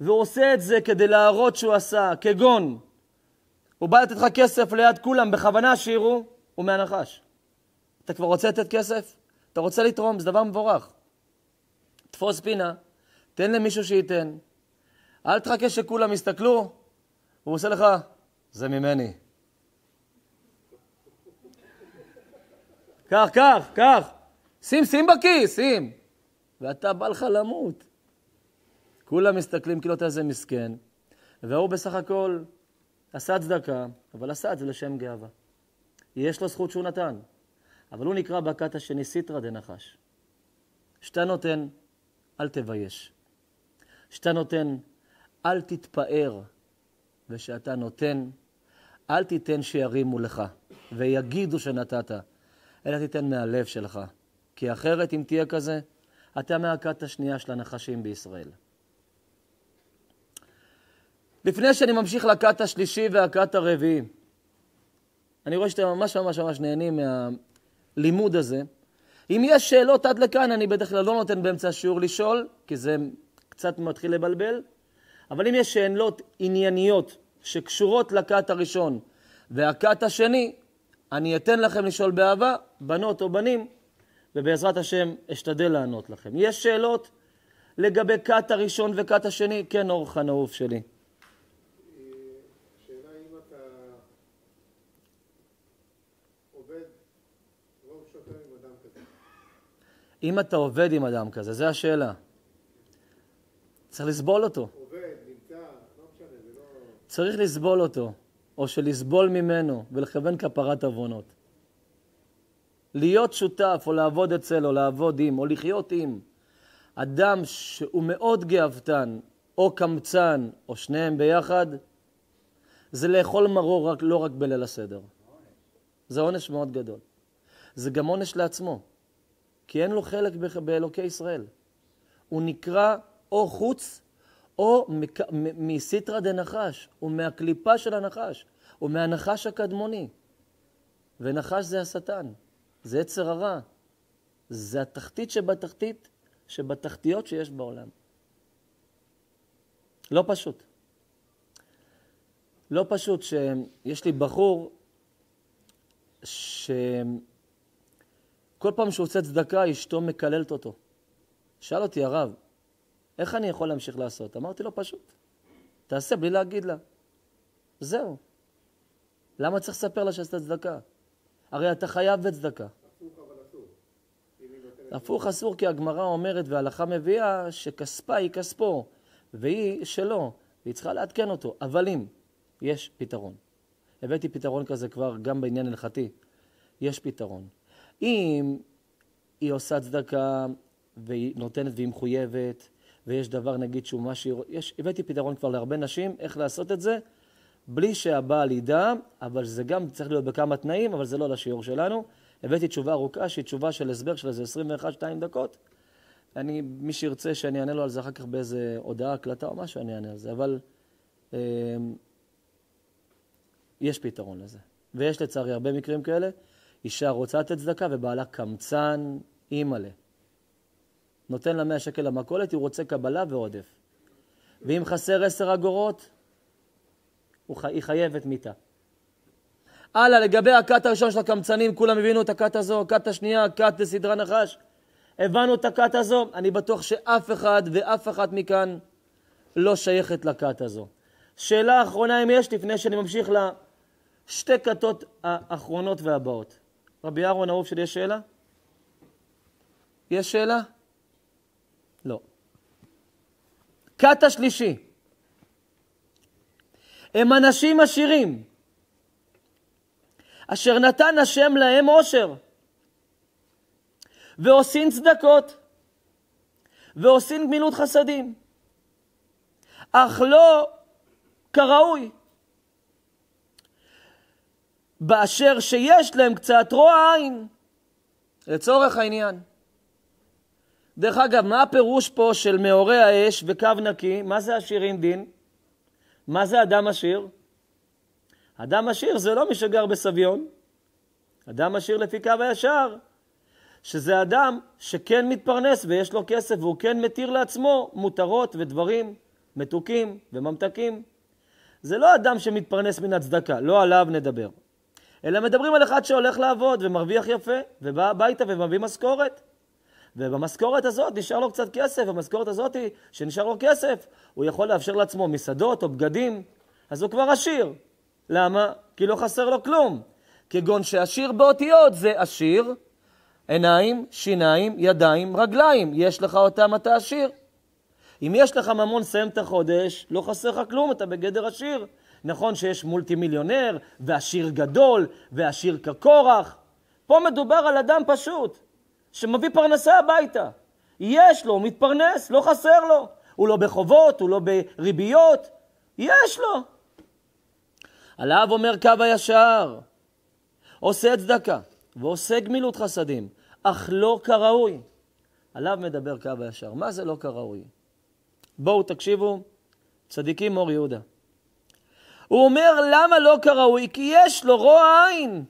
והוא עושה את זה כדי להראות שהוא עשה, כגון, הוא בא לתת לך כסף ליד כולם, בכוונה שיראו, הוא מהנחש. אתה כבר רוצה לתת כסף? אתה רוצה לתרום, זה דבר מבורך. תפוס פינה, תן למישהו שייתן. אל תחכה שכולם יסתכלו, הוא עושה לך, זה ממני. קח, קח, קח. שים, שים בכיס, שים. ואתה בא לך למות. כולם מסתכלים כאילו אתה איזה מסכן, והוא בסך הכל עשה צדקה, אבל עשה את זה לשם גאווה. יש לו זכות שהוא נתן, אבל הוא נקרא בקטה השני סיטרא דנחש. שאתה נותן, אל תבייש. שאתה נותן, אל תתפאר ושאתה נותן, אל תיתן שירימו לך ויגידו שנתת, אלא תיתן מהלב שלך. כי אחרת, אם תהיה כזה, אתה מהכת השנייה של הנחשים בישראל. לפני שאני ממשיך לכת השלישי והכת הרביעי, אני רואה שאתם ממש ממש ממש נהנים מהלימוד הזה. אם יש שאלות עד לכאן, אני בדרך כלל לא נותן באמצע השיעור לשאול, כי זה קצת מתחיל לבלבל. אבל אם יש שאלות ענייניות שקשורות לכת הראשון והכת השני, אני אתן לכם לשאול באהבה, בנות או בנים, ובעזרת השם אשתדל לענות לכם. יש שאלות לגבי כת הראשון וכת השני? כן, אור חנאוף שלי. אה, לא אם אתה עובד עם אדם כזה, זו השאלה. צריך לסבול אותו. צריך לסבול אותו, או שלסבול ממנו ולכוון כפרת עוונות. להיות שותף או לעבוד אצל או לעבוד עם או לחיות עם אדם שהוא מאוד גאוותן או קמצן או שניהם ביחד, זה לאכול מרור רק, לא רק בליל הסדר. זה עונש מאוד גדול. זה גם עונש לעצמו, כי אין לו חלק באלוקי ישראל. הוא נקרא או חוץ, או מסיטרא דנחש, או מהקליפה של הנחש, או מהנחש הקדמוני. ונחש זה השטן, זה עצר הרע, זה התחתית שבתחתית, שבתחתיות שיש בעולם. לא פשוט. לא פשוט שיש לי בחור שכל פעם שהוא עושה צדקה, אשתו מקללת אותו. שאל אותי הרב, איך אני יכול להמשיך לעשות? אמרתי לו, פשוט. תעשה בלי להגיד לה. זהו. למה צריך לספר לה שעשית צדקה? הרי אתה חייב בצדקה. הפוך אסור כי הגמרא אומרת וההלכה מביאה שכספה היא כספו והיא שלו והיא צריכה לעדכן אותו אבל אם יש פתרון הבאתי פתרון כזה כבר גם בעניין הלכתי יש פתרון אם היא עושה צדקה והיא נותנת והיא מחויבת ויש דבר נגיד שהוא מה שהיא... רוצה. הבאתי פתרון כבר להרבה נשים, איך לעשות את זה, בלי שהבעל ידע, אבל זה גם צריך להיות בכמה תנאים, אבל זה לא לשיעור שלנו. הבאתי תשובה ארוכה, שהיא תשובה של הסבר של איזה 21-2 דקות. אני, מי שירצה שאני אענה לו על זה אחר כך באיזה הודעה, הקלטה או משהו, אני אענה על זה, אבל אה, יש פתרון לזה. ויש לצערי הרבה מקרים כאלה, אישה רוצה לתת צדקה ובעלה קמצן, אימא'לה. נותן לה 100 שקל למכולת, הוא רוצה קבלה ועודף. ואם חסר 10 אגורות, היא חייבת מיתה. הלאה, לגבי הכת הראשון של הקמצנים, כולם הבינו את הכת הזו, הכת השנייה, הכת לסדרה נחש. הבנו את הכת הזו, אני בטוח שאף אחד ואף אחת מכאן לא שייכת לכת הזו. שאלה אחרונה אם יש, לפני שאני ממשיך לשתי כתות האחרונות והבאות. רבי אהרון, אהוב שלי, יש שאלה? יש שאלה? כת השלישי. הם אנשים עשירים, אשר נתן השם להם עושר, ועושים צדקות, ועושים גמילות חסדים, אך לא כראוי. באשר שיש להם קצת רוע עין, לצורך העניין. דרך אגב, מה הפירוש פה של מאורי האש וקו נקי? מה זה עשירים דין? מה זה אדם עשיר? אדם עשיר זה לא מי שגר בסביון. אדם עשיר לפי קו הישר, שזה אדם שכן מתפרנס ויש לו כסף והוא כן מתיר לעצמו מותרות ודברים מתוקים וממתקים. זה לא אדם שמתפרנס מן הצדקה, לא עליו נדבר. אלא מדברים על אחד שהולך לעבוד ומרוויח יפה, ובא הביתה ומביא משכורת. ובמשכורת הזאת נשאר לו קצת כסף, במשכורת הזאת שנשאר לו כסף, הוא יכול לאפשר לעצמו מסעדות או בגדים, אז הוא כבר עשיר. למה? כי לא חסר לו כלום. כגון שעשיר באותיות זה עשיר, עיניים, שיניים, ידיים, רגליים. יש לך אותם, אתה עשיר. אם יש לך ממון, סיים את החודש, לא חסר לך כלום, אתה בגדר עשיר. נכון שיש מולטי מיליונר, ועשיר גדול, ועשיר כקורח. פה מדובר על אדם פשוט, שמביא פרנסה הביתה. יש לו, הוא מתפרנס, לא חסר לו. הוא לא בחובות, הוא לא בריביות, יש לו. עליו אומר קו הישר, עושה צדקה ועושה גמילות חסדים, אך לא כראוי. עליו מדבר קו הישר. מה זה לא כראוי? בואו תקשיבו, צדיקים אור יהודה. הוא אומר, למה לא כראוי? כי יש לו רוע עין.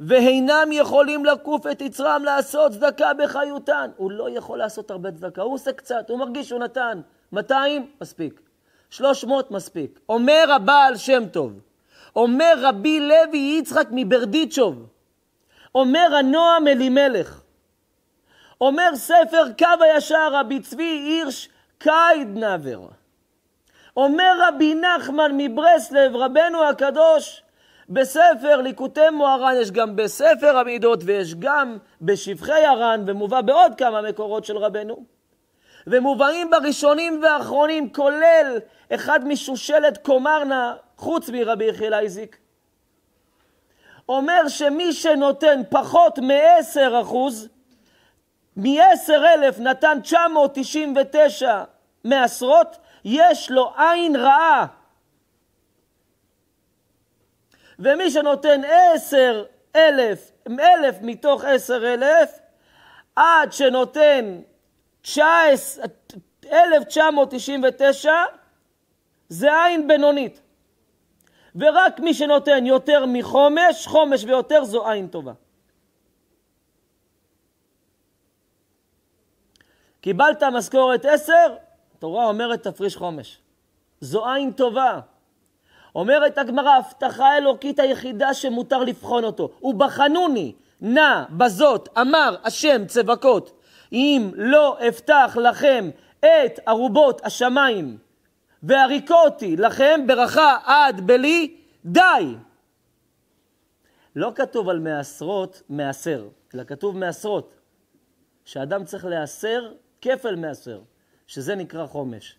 ואינם יכולים לקוף את יצרם לעשות צדקה בחיותן. הוא לא יכול לעשות הרבה צדקה, הוא עושה קצת, הוא מרגיש שהוא נתן 200, מספיק. 300, מספיק. אומר הבעל שם טוב, אומר רבי לוי יצחק מברדיצ'וב, אומר הנועם אלימלך, אומר ספר קו הישר רבי צבי הירש קיידנבר, אומר רבי נחמן מברסלב, רבנו הקדוש, בספר ליקוטי מוהר"ן יש גם בספר המידות ויש גם בשבחי הר"ן ומובא בעוד כמה מקורות של רבנו. ומובאים בראשונים והאחרונים, כולל אחד משושלת קומרנה, חוץ מרבי יחיאל אייזיק. אומר שמי שנותן פחות מ-10 אחוז, מ 10 אלף נתן 999 מעשרות, יש לו עין רעה ומי שנותן עשר אלף, אלף מתוך עשר אלף, עד שנותן אלף תשע מאות תשעים ותשע, זה עין בינונית. ורק מי שנותן יותר מחומש, חומש ויותר זו עין טובה. קיבלת משכורת עשר, התורה אומרת תפריש חומש. זו עין טובה. אומרת הגמרא, הבטחה אלוקית היחידה שמותר לבחון אותו. ובחנוני, נא בזאת אמר השם צבקות, אם לא אפתח לכם את ארובות השמיים, והריקותי לכם ברכה עד בלי די. לא כתוב על מעשרות מעשר, אלא כתוב מעשרות, שאדם צריך להסר כפל מעשר, שזה נקרא חומש.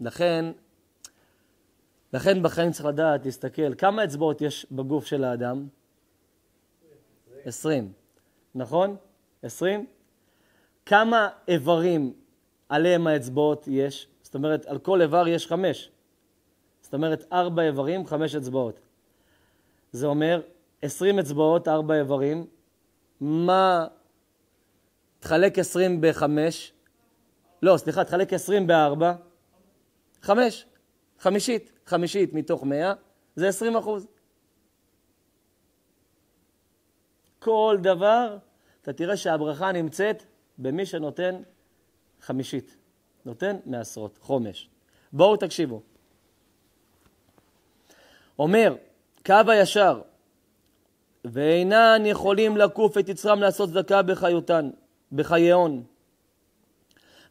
לכן לכן בחיים צריך לדעת, להסתכל, כמה אצבעות יש בגוף של האדם? עשרים. נכון? עשרים? כמה איברים עליהם האצבעות יש? זאת אומרת, על כל איבר יש חמש. זאת אומרת, ארבע איברים, חמש אצבעות. זה אומר, עשרים אצבעות, ארבע איברים. מה... תחלק עשרים בחמש. לא, סליחה, תחלק עשרים בארבע. חמש. חמישית. חמישית מתוך מאה, זה עשרים אחוז. כל דבר, אתה תראה שהברכה נמצאת במי שנותן חמישית, נותן מעשרות, חומש. בואו תקשיבו. אומר, קו הישר, ואינן יכולים לקוף את יצרם לעשות צדקה בחיותן, בחייהון.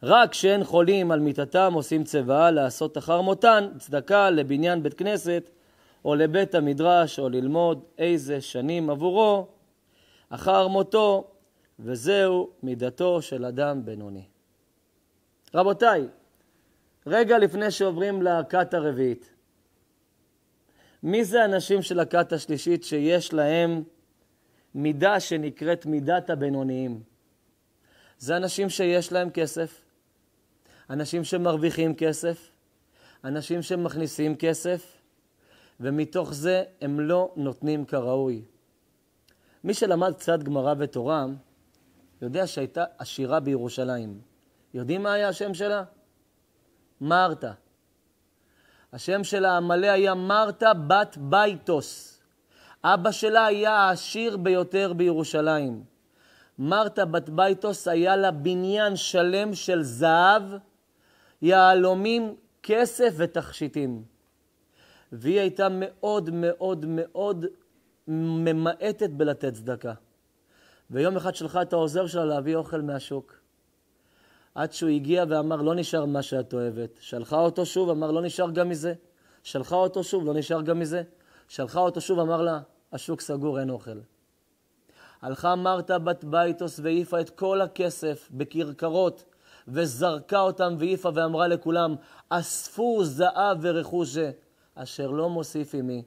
רק כשאין חולים על מיטתם עושים צבאה לעשות אחר מותן צדקה לבניין בית כנסת או לבית המדרש או ללמוד איזה שנים עבורו אחר מותו וזהו מידתו של אדם בינוני. רבותיי, רגע לפני שעוברים לכת הרביעית, מי זה האנשים של הכת השלישית שיש להם מידה שנקראת מידת הבינוניים? זה אנשים שיש להם כסף, אנשים שמרוויחים כסף, אנשים שמכניסים כסף, ומתוך זה הם לא נותנים כראוי. מי שלמד קצת גמרא ותורה, יודע שהייתה עשירה בירושלים. יודעים מה היה השם שלה? מרתה. השם שלה המלא היה מרתה בת בייטוס. אבא שלה היה העשיר ביותר בירושלים. מרתה בת בייטוס היה לה בניין שלם של זהב יהלומים, כסף ותכשיטים. והיא הייתה מאוד מאוד מאוד ממעטת בלתת צדקה. ויום אחד שלחה את העוזר שלה להביא אוכל מהשוק. עד שהוא הגיע ואמר, לא נשאר מה שאת אוהבת. שלחה אותו שוב, אמר, לא נשאר גם מזה. שלחה אותו שוב, לא נשאר גם מזה. שלחה אותו שוב, אמר לה, השוק סגור, אין אוכל. הלכה מרתה בת בייטוס והעיפה את כל הכסף בכרכרות וזרקה אותם והעיפה ואמרה לכולם, אספו זהב ורכוש אשר לא מוסיף עמי,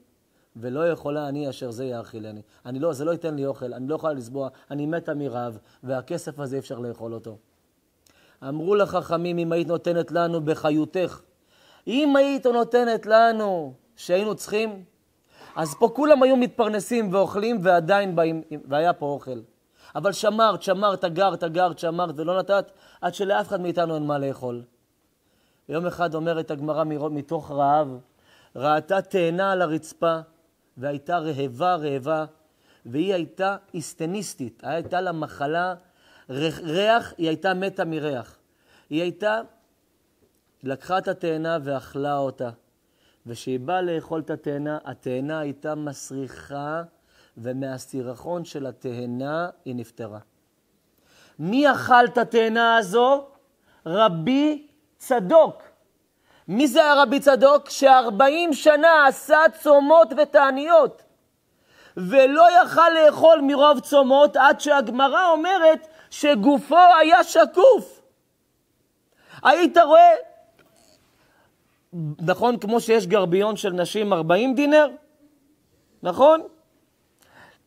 ולא יכולה אני אשר זה יאכילני. אני לא, זה לא ייתן לי אוכל, אני לא יכולה לסבוע, אני מתה מרעב, והכסף הזה אי אפשר לאכול אותו. אמרו לחכמים, אם היית נותנת לנו בחיותך, אם היית נותנת לנו שהיינו צריכים, אז פה כולם היו מתפרנסים ואוכלים ועדיין באים, והיה פה אוכל. אבל שמרת, שמרת, גרת, גרת, שמרת ולא נתת, עד שלאף אחד מאיתנו אין מה לאכול. יום אחד אומרת הגמרא מתוך רעב, ראתה תאנה על הרצפה, והייתה רהבה רהבה והיא הייתה איסטניסטית, הייתה לה מחלה, ריח, היא הייתה מתה מריח. היא הייתה, לקחה את התאנה ואכלה אותה. וכשהיא באה לאכול את התאנה, התאנה הייתה מסריחה ומהסירחון של התאנה היא נפטרה. מי אכל את התאנה הזו? רבי צדוק. מי זה הרבי צדוק? שארבעים שנה עשה צומות ותעניות, ולא יכל לאכול מרוב צומות עד שהגמרא אומרת שגופו היה שקוף. היית רואה, נכון, כמו שיש גרביון של נשים 40 דינר? נכון?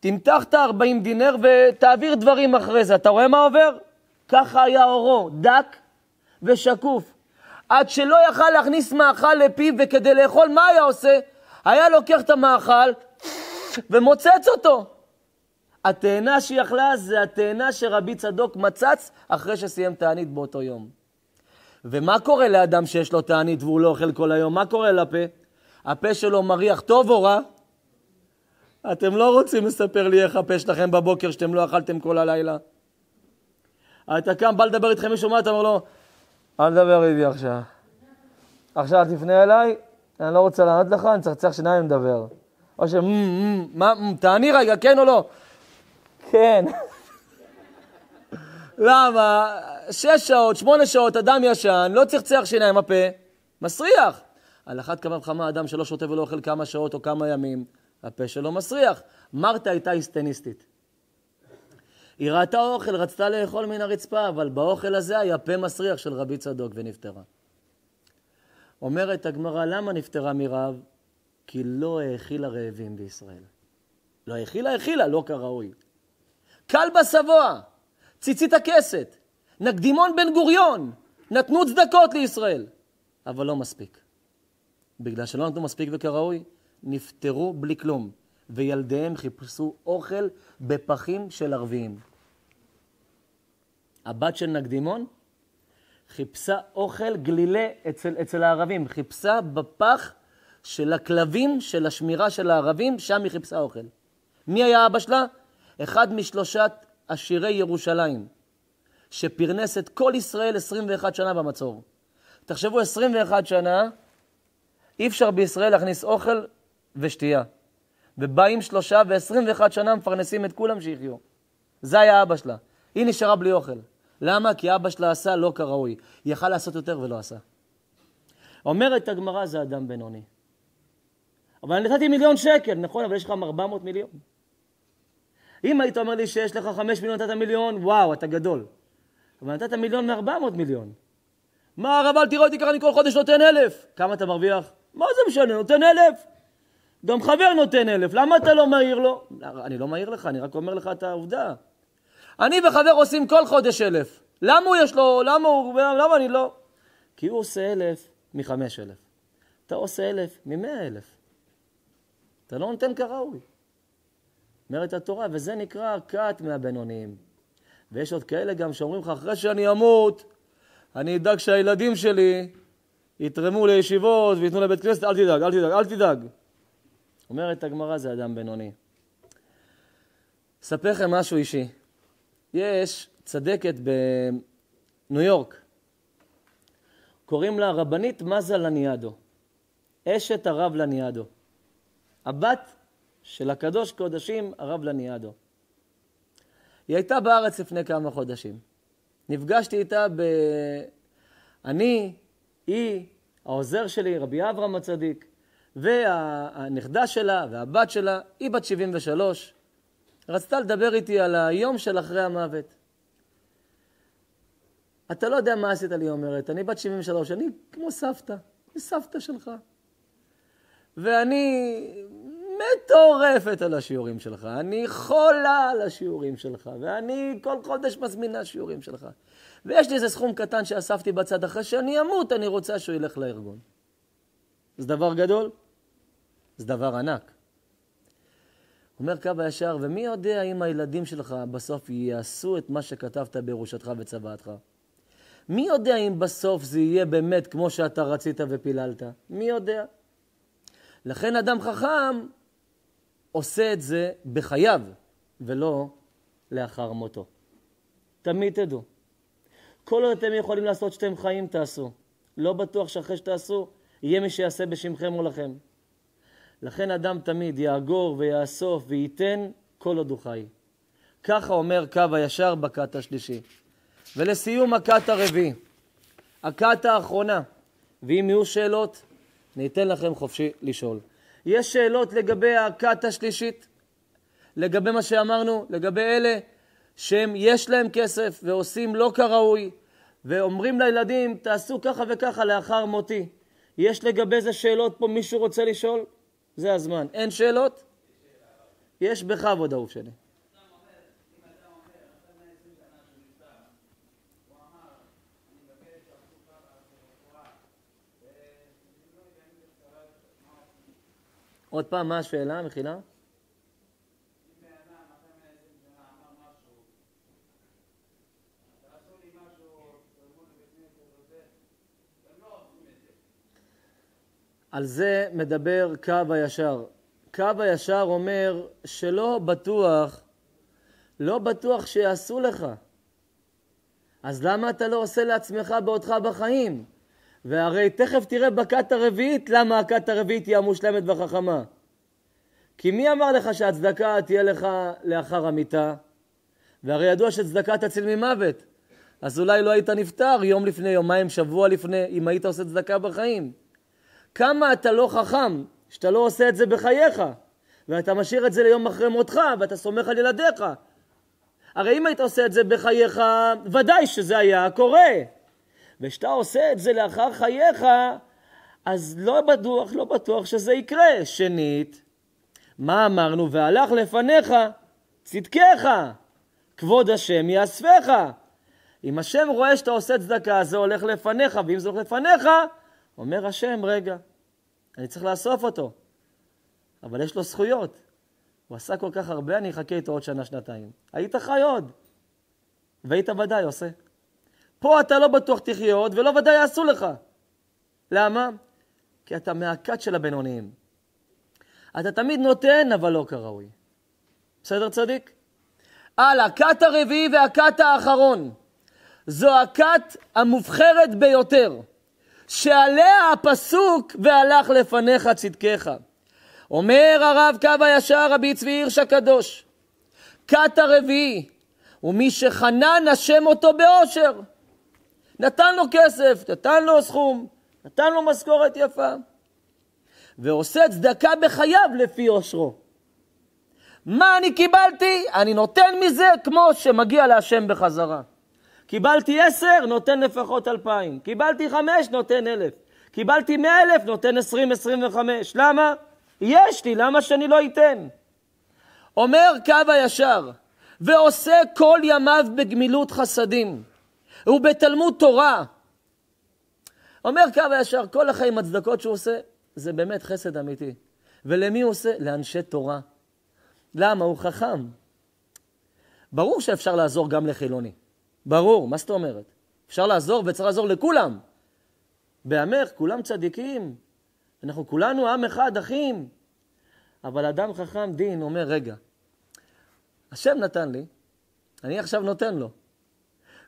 תמתח את ה 40 דינר ותעביר דברים אחרי זה. אתה רואה מה עובר? ככה היה אורו, דק ושקוף. עד שלא יכל להכניס מאכל לפיו, וכדי לאכול, מה היה עושה? היה לוקח את המאכל ומוצץ אותו. התאנה שהיא אכלה זה התאנה שרבי צדוק מצץ אחרי שסיים תענית באותו יום. ומה קורה לאדם שיש לו תענית והוא לא אוכל כל היום? מה קורה לפה? הפה שלו מריח טוב או רע? אתם לא רוצים לספר לי איך הפה שלכם בבוקר שאתם לא אכלתם כל הלילה. אתה קם, בא לדבר איתכם מישהו, מה אתה אומר לו? אל תדבר איתי עכשיו. עכשיו תפנה אליי, אני לא רוצה לענות לך, אני צריך שיניים לדבר. או ש... מה, תעני רגע, כן או לא? כן. [LAUGHS] למה? שש שעות, שמונה שעות, אדם ישן, לא צחצח שיניים הפה, מסריח. על אחת כמה וכמה אדם שלא שותה ולא אוכל כמה שעות או כמה ימים, הפה שלו מסריח. מרתה הייתה היסטניסטית. היא ראתה אוכל, רצתה לאכול מן הרצפה, אבל באוכל הזה היה פה מסריח של רבי צדוק ונפטרה. אומרת הגמרא, למה נפטרה מרעב? כי לא האכילה רעבים בישראל. לא האכילה, האכילה, לא כראוי. קל בסבוע, ציצית הכסת, נקדימון בן גוריון, נתנו צדקות לישראל, אבל לא מספיק. בגלל שלא נתנו מספיק וכראוי, נפטרו בלי כלום, וילדיהם חיפשו אוכל בפחים של ערביים. הבת של נקדימון חיפשה אוכל גלילה אצל, אצל הערבים, חיפשה בפח של הכלבים, של השמירה של הערבים, שם היא חיפשה אוכל. מי היה אבא שלה? אחד משלושת עשירי ירושלים, שפרנס את כל ישראל 21 שנה במצור. תחשבו, 21 שנה, אי אפשר בישראל להכניס אוכל ושתייה. ובאים שלושה ועשרים ואחת שנה מפרנסים את כולם שיחיו. זה היה אבא שלה. היא נשארה בלי אוכל. למה? כי אבא שלה עשה לא כראוי. היא יכלה לעשות יותר ולא עשה. אומרת הגמרא זה אדם בינוני. אבל אני נתתי מיליון שקל, נכון, אבל יש לך 400 מיליון. אם היית אומר לי שיש לך 5 מיליון, נתת מיליון, וואו, אתה גדול. אבל נתת מיליון מ-400 מיליון. מה, הרב, אל תראה אותי ככה, אני כל חודש נותן אלף. כמה אתה מרוויח? מה זה משנה, נותן אלף. גם חבר נותן אלף, למה אתה לא מעיר לו? אני לא מעיר לך, אני רק אומר לך את העובדה. אני וחבר עושים כל חודש אלף. למה הוא יש לו, למה הוא, למה אני לא? כי הוא עושה אלף מחמש אלף. אתה עושה אלף ממאה אלף. אתה לא נותן כראוי. אומרת התורה, וזה נקרא כת מהבינוניים. ויש עוד כאלה גם שאומרים לך, אחרי שאני אמות, אני אדאג שהילדים שלי יתרמו לישיבות וייתנו לבית כנסת, אל תדאג, אל תדאג, אל תדאג. אומרת הגמרא זה אדם בינוני. אספר לכם משהו אישי. יש צדקת בניו יורק, קוראים לה רבנית מזה לניאדו, אשת הרב לניאדו, הבת של הקדוש קודשים הרב לניאדו. היא הייתה בארץ לפני כמה חודשים. נפגשתי איתה ב... אני, היא, העוזר שלי, רבי אברהם הצדיק, והנכדה שלה והבת שלה, היא בת 73, רצתה לדבר איתי על היום של אחרי המוות. אתה לא יודע מה עשית לי, אומרת, אני בת 73, אני כמו סבתא, אני סבתא שלך. ואני מטורפת על השיעורים שלך, אני חולה על השיעורים שלך, ואני כל חודש מזמינה שיעורים שלך. ויש לי איזה סכום קטן שאספתי בצד, אחרי שאני אמות, אני רוצה שהוא ילך לארגון. זה דבר גדול? זה דבר ענק. אומר קו הישר, ומי יודע אם הילדים שלך בסוף יעשו את מה שכתבת בירושתך וצוואתך? מי יודע אם בסוף זה יהיה באמת כמו שאתה רצית ופיללת? מי יודע? לכן אדם חכם עושה את זה בחייו, ולא לאחר מותו. תמיד תדעו. כל עוד אתם יכולים לעשות שאתם חיים, תעשו. לא בטוח שאחרי שתעשו, יהיה מי שיעשה בשמכם או לכם. לכן אדם תמיד יאגור ויאסוף וייתן כל עוד הוא חי. ככה אומר קו הישר בכת השלישי. ולסיום הכת הרביעי, הכת האחרונה, ואם יהיו שאלות, אני אתן לכם חופשי לשאול. יש שאלות לגבי הכת השלישית, לגבי מה שאמרנו, לגבי אלה שהם יש להם כסף ועושים לא כראוי, ואומרים לילדים, תעשו ככה וככה לאחר מותי. יש לגבי זה שאלות פה, מישהו רוצה לשאול? זה הזמן. אין שאלות? יש בך עבודה הוא שני. עוד פעם, מה השאלה? מחילה? על זה מדבר קו הישר. קו הישר אומר שלא בטוח, לא בטוח שיעשו לך. אז למה אתה לא עושה לעצמך בעודך בחיים? והרי תכף תראה בכת הרביעית למה הכת הרביעית היא המושלמת והחכמה. כי מי אמר לך שהצדקה תהיה לך לאחר המיטה? והרי ידוע שצדקה תציל ממוות. אז אולי לא היית נפטר יום לפני, יומיים, שבוע לפני, אם היית עושה צדקה בחיים. כמה אתה לא חכם, שאתה לא עושה את זה בחייך, ואתה משאיר את זה ליום אחרי מותך, ואתה סומך על ילדיך. הרי אם היית עושה את זה בחייך, ודאי שזה היה קורה. וכשאתה עושה את זה לאחר חייך, אז לא בטוח, לא בטוח שזה יקרה. שנית, מה אמרנו? והלך לפניך צדקיך, כבוד השם יאספך. אם השם רואה שאתה עושה צדקה, זה הולך לפניך, ואם זה הולך לפניך, אומר השם, רגע, אני צריך לאסוף אותו, אבל יש לו זכויות. הוא עשה כל כך הרבה, אני אחכה איתו עוד שנה, שנתיים. היית חי עוד, והיית ודאי עושה. פה אתה לא בטוח תחיה עוד, ולא ודאי יעשו לך. למה? כי אתה מהכת של הבינוניים. אתה תמיד נותן, אבל לא כראוי. בסדר, צדיק? הלאה, הכת הרביעי והכת האחרון. זו הכת המובחרת ביותר. שעליה הפסוק והלך לפניך צדקך. אומר הרב קו הישר רבי צבי הירש הקדוש, כת הרביעי, ומי שחנן השם אותו באושר. נתן לו כסף, נתן לו סכום, נתן לו משכורת יפה, ועושה צדקה בחייו לפי אושרו. מה אני קיבלתי? אני נותן מזה כמו שמגיע להשם בחזרה. קיבלתי עשר, נותן לפחות אלפיים. קיבלתי חמש, נותן אלף. קיבלתי מאה אלף, נותן עשרים, עשרים וחמש. למה? יש לי, למה שאני לא אתן? אומר קו הישר, ועושה כל ימיו בגמילות חסדים ובתלמוד תורה. אומר קו הישר, כל החיים הצדקות שהוא עושה, זה באמת חסד אמיתי. ולמי הוא עושה? לאנשי תורה. למה? הוא חכם. ברור שאפשר לעזור גם לחילוני. ברור, מה זאת אומרת? אפשר לעזור וצריך לעזור לכולם. בעמך, כולם צדיקים. אנחנו כולנו עם אחד, אחים. אבל אדם חכם דין אומר, רגע, השם נתן לי, אני עכשיו נותן לו.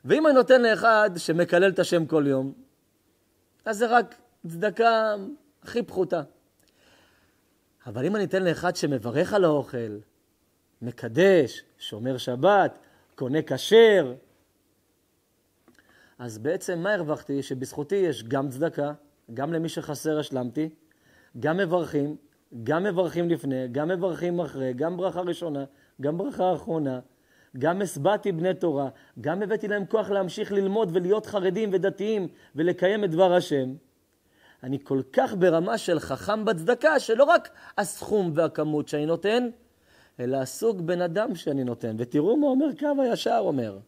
ואם אני נותן לאחד שמקלל את השם כל יום, אז זה רק צדקה הכי פחותה. אבל אם אני אתן לאחד שמברך על האוכל, מקדש, שומר שבת, קונה כשר, אז בעצם מה הרווחתי? שבזכותי יש גם צדקה, גם למי שחסר השלמתי, גם מברכים, גם מברכים לפני, גם מברכים אחרי, גם ברכה ראשונה, גם ברכה אחרונה, גם הסבעתי בני תורה, גם הבאתי להם כוח להמשיך ללמוד ולהיות חרדים ודתיים ולקיים את דבר השם. אני כל כך ברמה של חכם בצדקה, שלא רק הסכום והכמות שאני נותן, אלא הסוג בן אדם שאני נותן. ותראו מה אומר קו הישר אומר.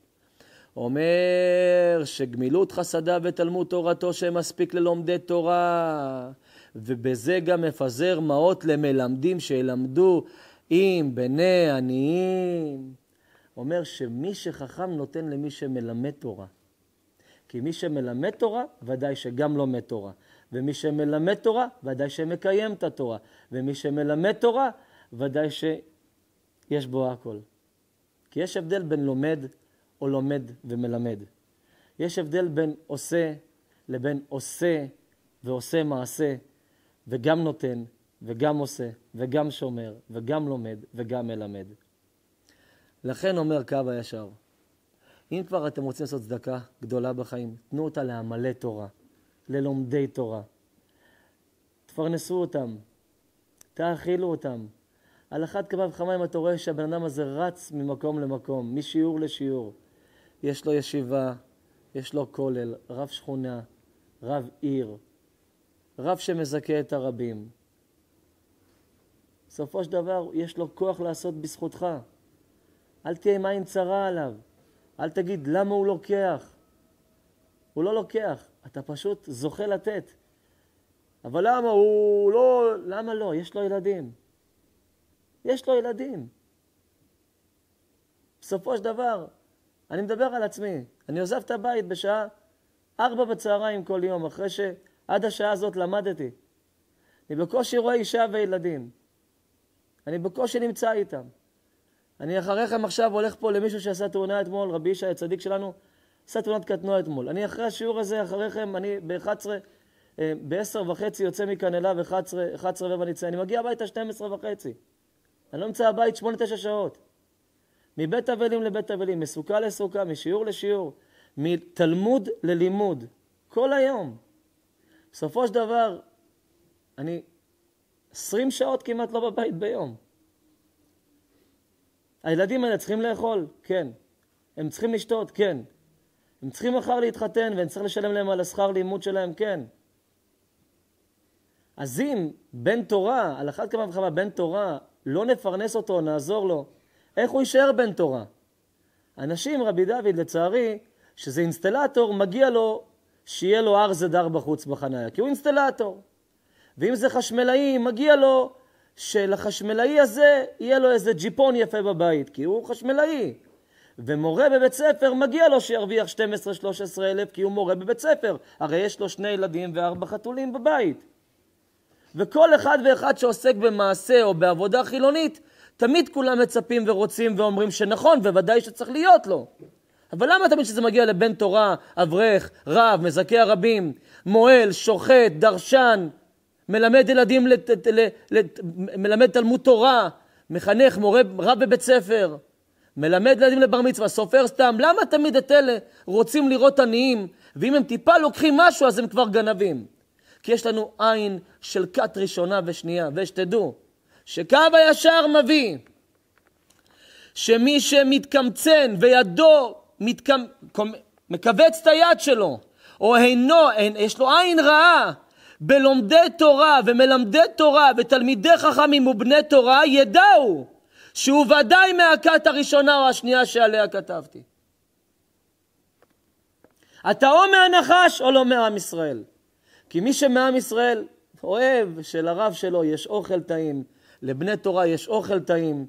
אומר שגמילות חסדיו ותלמוד תורתו שמספיק ללומדי תורה, ובזה גם מפזר מעות למלמדים שילמדו אם בני עניים. אומר שמי שחכם נותן למי שמלמד תורה. כי מי שמלמד תורה, ודאי שגם לומד תורה. ומי שמלמד תורה, ודאי שמקיים את התורה. ומי שמלמד תורה, ודאי שיש בו הכל. כי יש הבדל בין לומד או לומד ומלמד. יש הבדל בין עושה לבין עושה ועושה מעשה, וגם נותן, וגם עושה, וגם שומר, וגם לומד, וגם מלמד. לכן אומר קו הישר, אם כבר אתם רוצים לעשות צדקה גדולה בחיים, תנו אותה לעמלי תורה, ללומדי תורה. תפרנסו אותם, תאכילו אותם. על אחת כמה וכמה אם אתה רואה שהבן אדם הזה רץ ממקום למקום, משיעור לשיעור. יש לו ישיבה, יש לו כולל, רב שכונה, רב עיר, רב שמזכה את הרבים. בסופו של דבר, יש לו כוח לעשות בזכותך. אל תהיה עם עין צרה עליו. אל תגיד, למה הוא לוקח? הוא לא לוקח, אתה פשוט זוכה לתת. אבל למה הוא לא... למה לא? יש לו ילדים. יש לו ילדים. בסופו של דבר, אני מדבר על עצמי. אני עוזב את הבית בשעה ארבע בצהריים כל יום, אחרי שעד השעה הזאת למדתי. אני בקושי רואה אישה וילדים. אני בקושי נמצא איתם. אני אחריכם עכשיו הולך פה למישהו שעשה תאונה אתמול, רבי ישי הצדיק שלנו, עשה תאונת קטנוע אתמול. אני אחרי השיעור הזה, אחריכם, אני ב-11, אה, ב-10 וחצי יוצא מכאן אליו, 11, 11 רבע נצא, אני מגיע הביתה 12 וחצי. אני לא נמצא הבית 8-9 שעות. מבית אבלים לבית אבלים, מסוכה לסוכה, משיעור לשיעור, מתלמוד ללימוד, כל היום. בסופו של דבר, אני 20 שעות כמעט לא בבית ביום. הילדים האלה צריכים לאכול? כן. הם צריכים לשתות? כן. הם צריכים מחר להתחתן ואני צריך לשלם להם על השכר לימוד שלהם? כן. אז אם בן תורה, על אחת כמה וכמה בן תורה, לא נפרנס אותו, נעזור לו, איך הוא יישאר בן תורה? אנשים, רבי דוד, לצערי, שזה אינסטלטור, מגיע לו שיהיה לו הר זדר בחוץ בחניה, כי הוא אינסטלטור. ואם זה חשמלאי, מגיע לו שלחשמלאי הזה יהיה לו איזה ג'יפון יפה בבית, כי הוא חשמלאי. ומורה בבית ספר, מגיע לו שירוויח 12-13 אלף, כי הוא מורה בבית ספר. הרי יש לו שני ילדים וארבע חתולים בבית. וכל אחד ואחד שעוסק במעשה או בעבודה חילונית, תמיד כולם מצפים ורוצים ואומרים שנכון, וודאי שצריך להיות לו. אבל למה תמיד כשזה מגיע לבן תורה, אברך, רב, מזכה הרבים, מועל, שוחט, דרשן, מלמד ילדים, לת, לת, לת, לת, מלמד תלמוד תורה, מחנך, מורה, רב בבית ספר, מלמד ילדים לבר מצווה, סופר סתם, למה תמיד את אלה רוצים לראות עניים, ואם הם טיפה לוקחים משהו אז הם כבר גנבים? כי יש לנו עין של כת ראשונה ושנייה, ושתדעו, שקו הישר מביא שמי שמתקמצן וידו מתקמ... מכווץ את היד שלו, או אינו, אין, יש לו עין רעה, בלומדי תורה ומלמדי תורה ותלמידי חכמים ובני תורה, ידעו שהוא ודאי מהכת הראשונה או השנייה שעליה כתבתי. אתה או מהנחש או לא מעם ישראל. כי מי שמעם ישראל אוהב שלרב שלו יש אוכל טעים, לבני תורה יש אוכל טעים.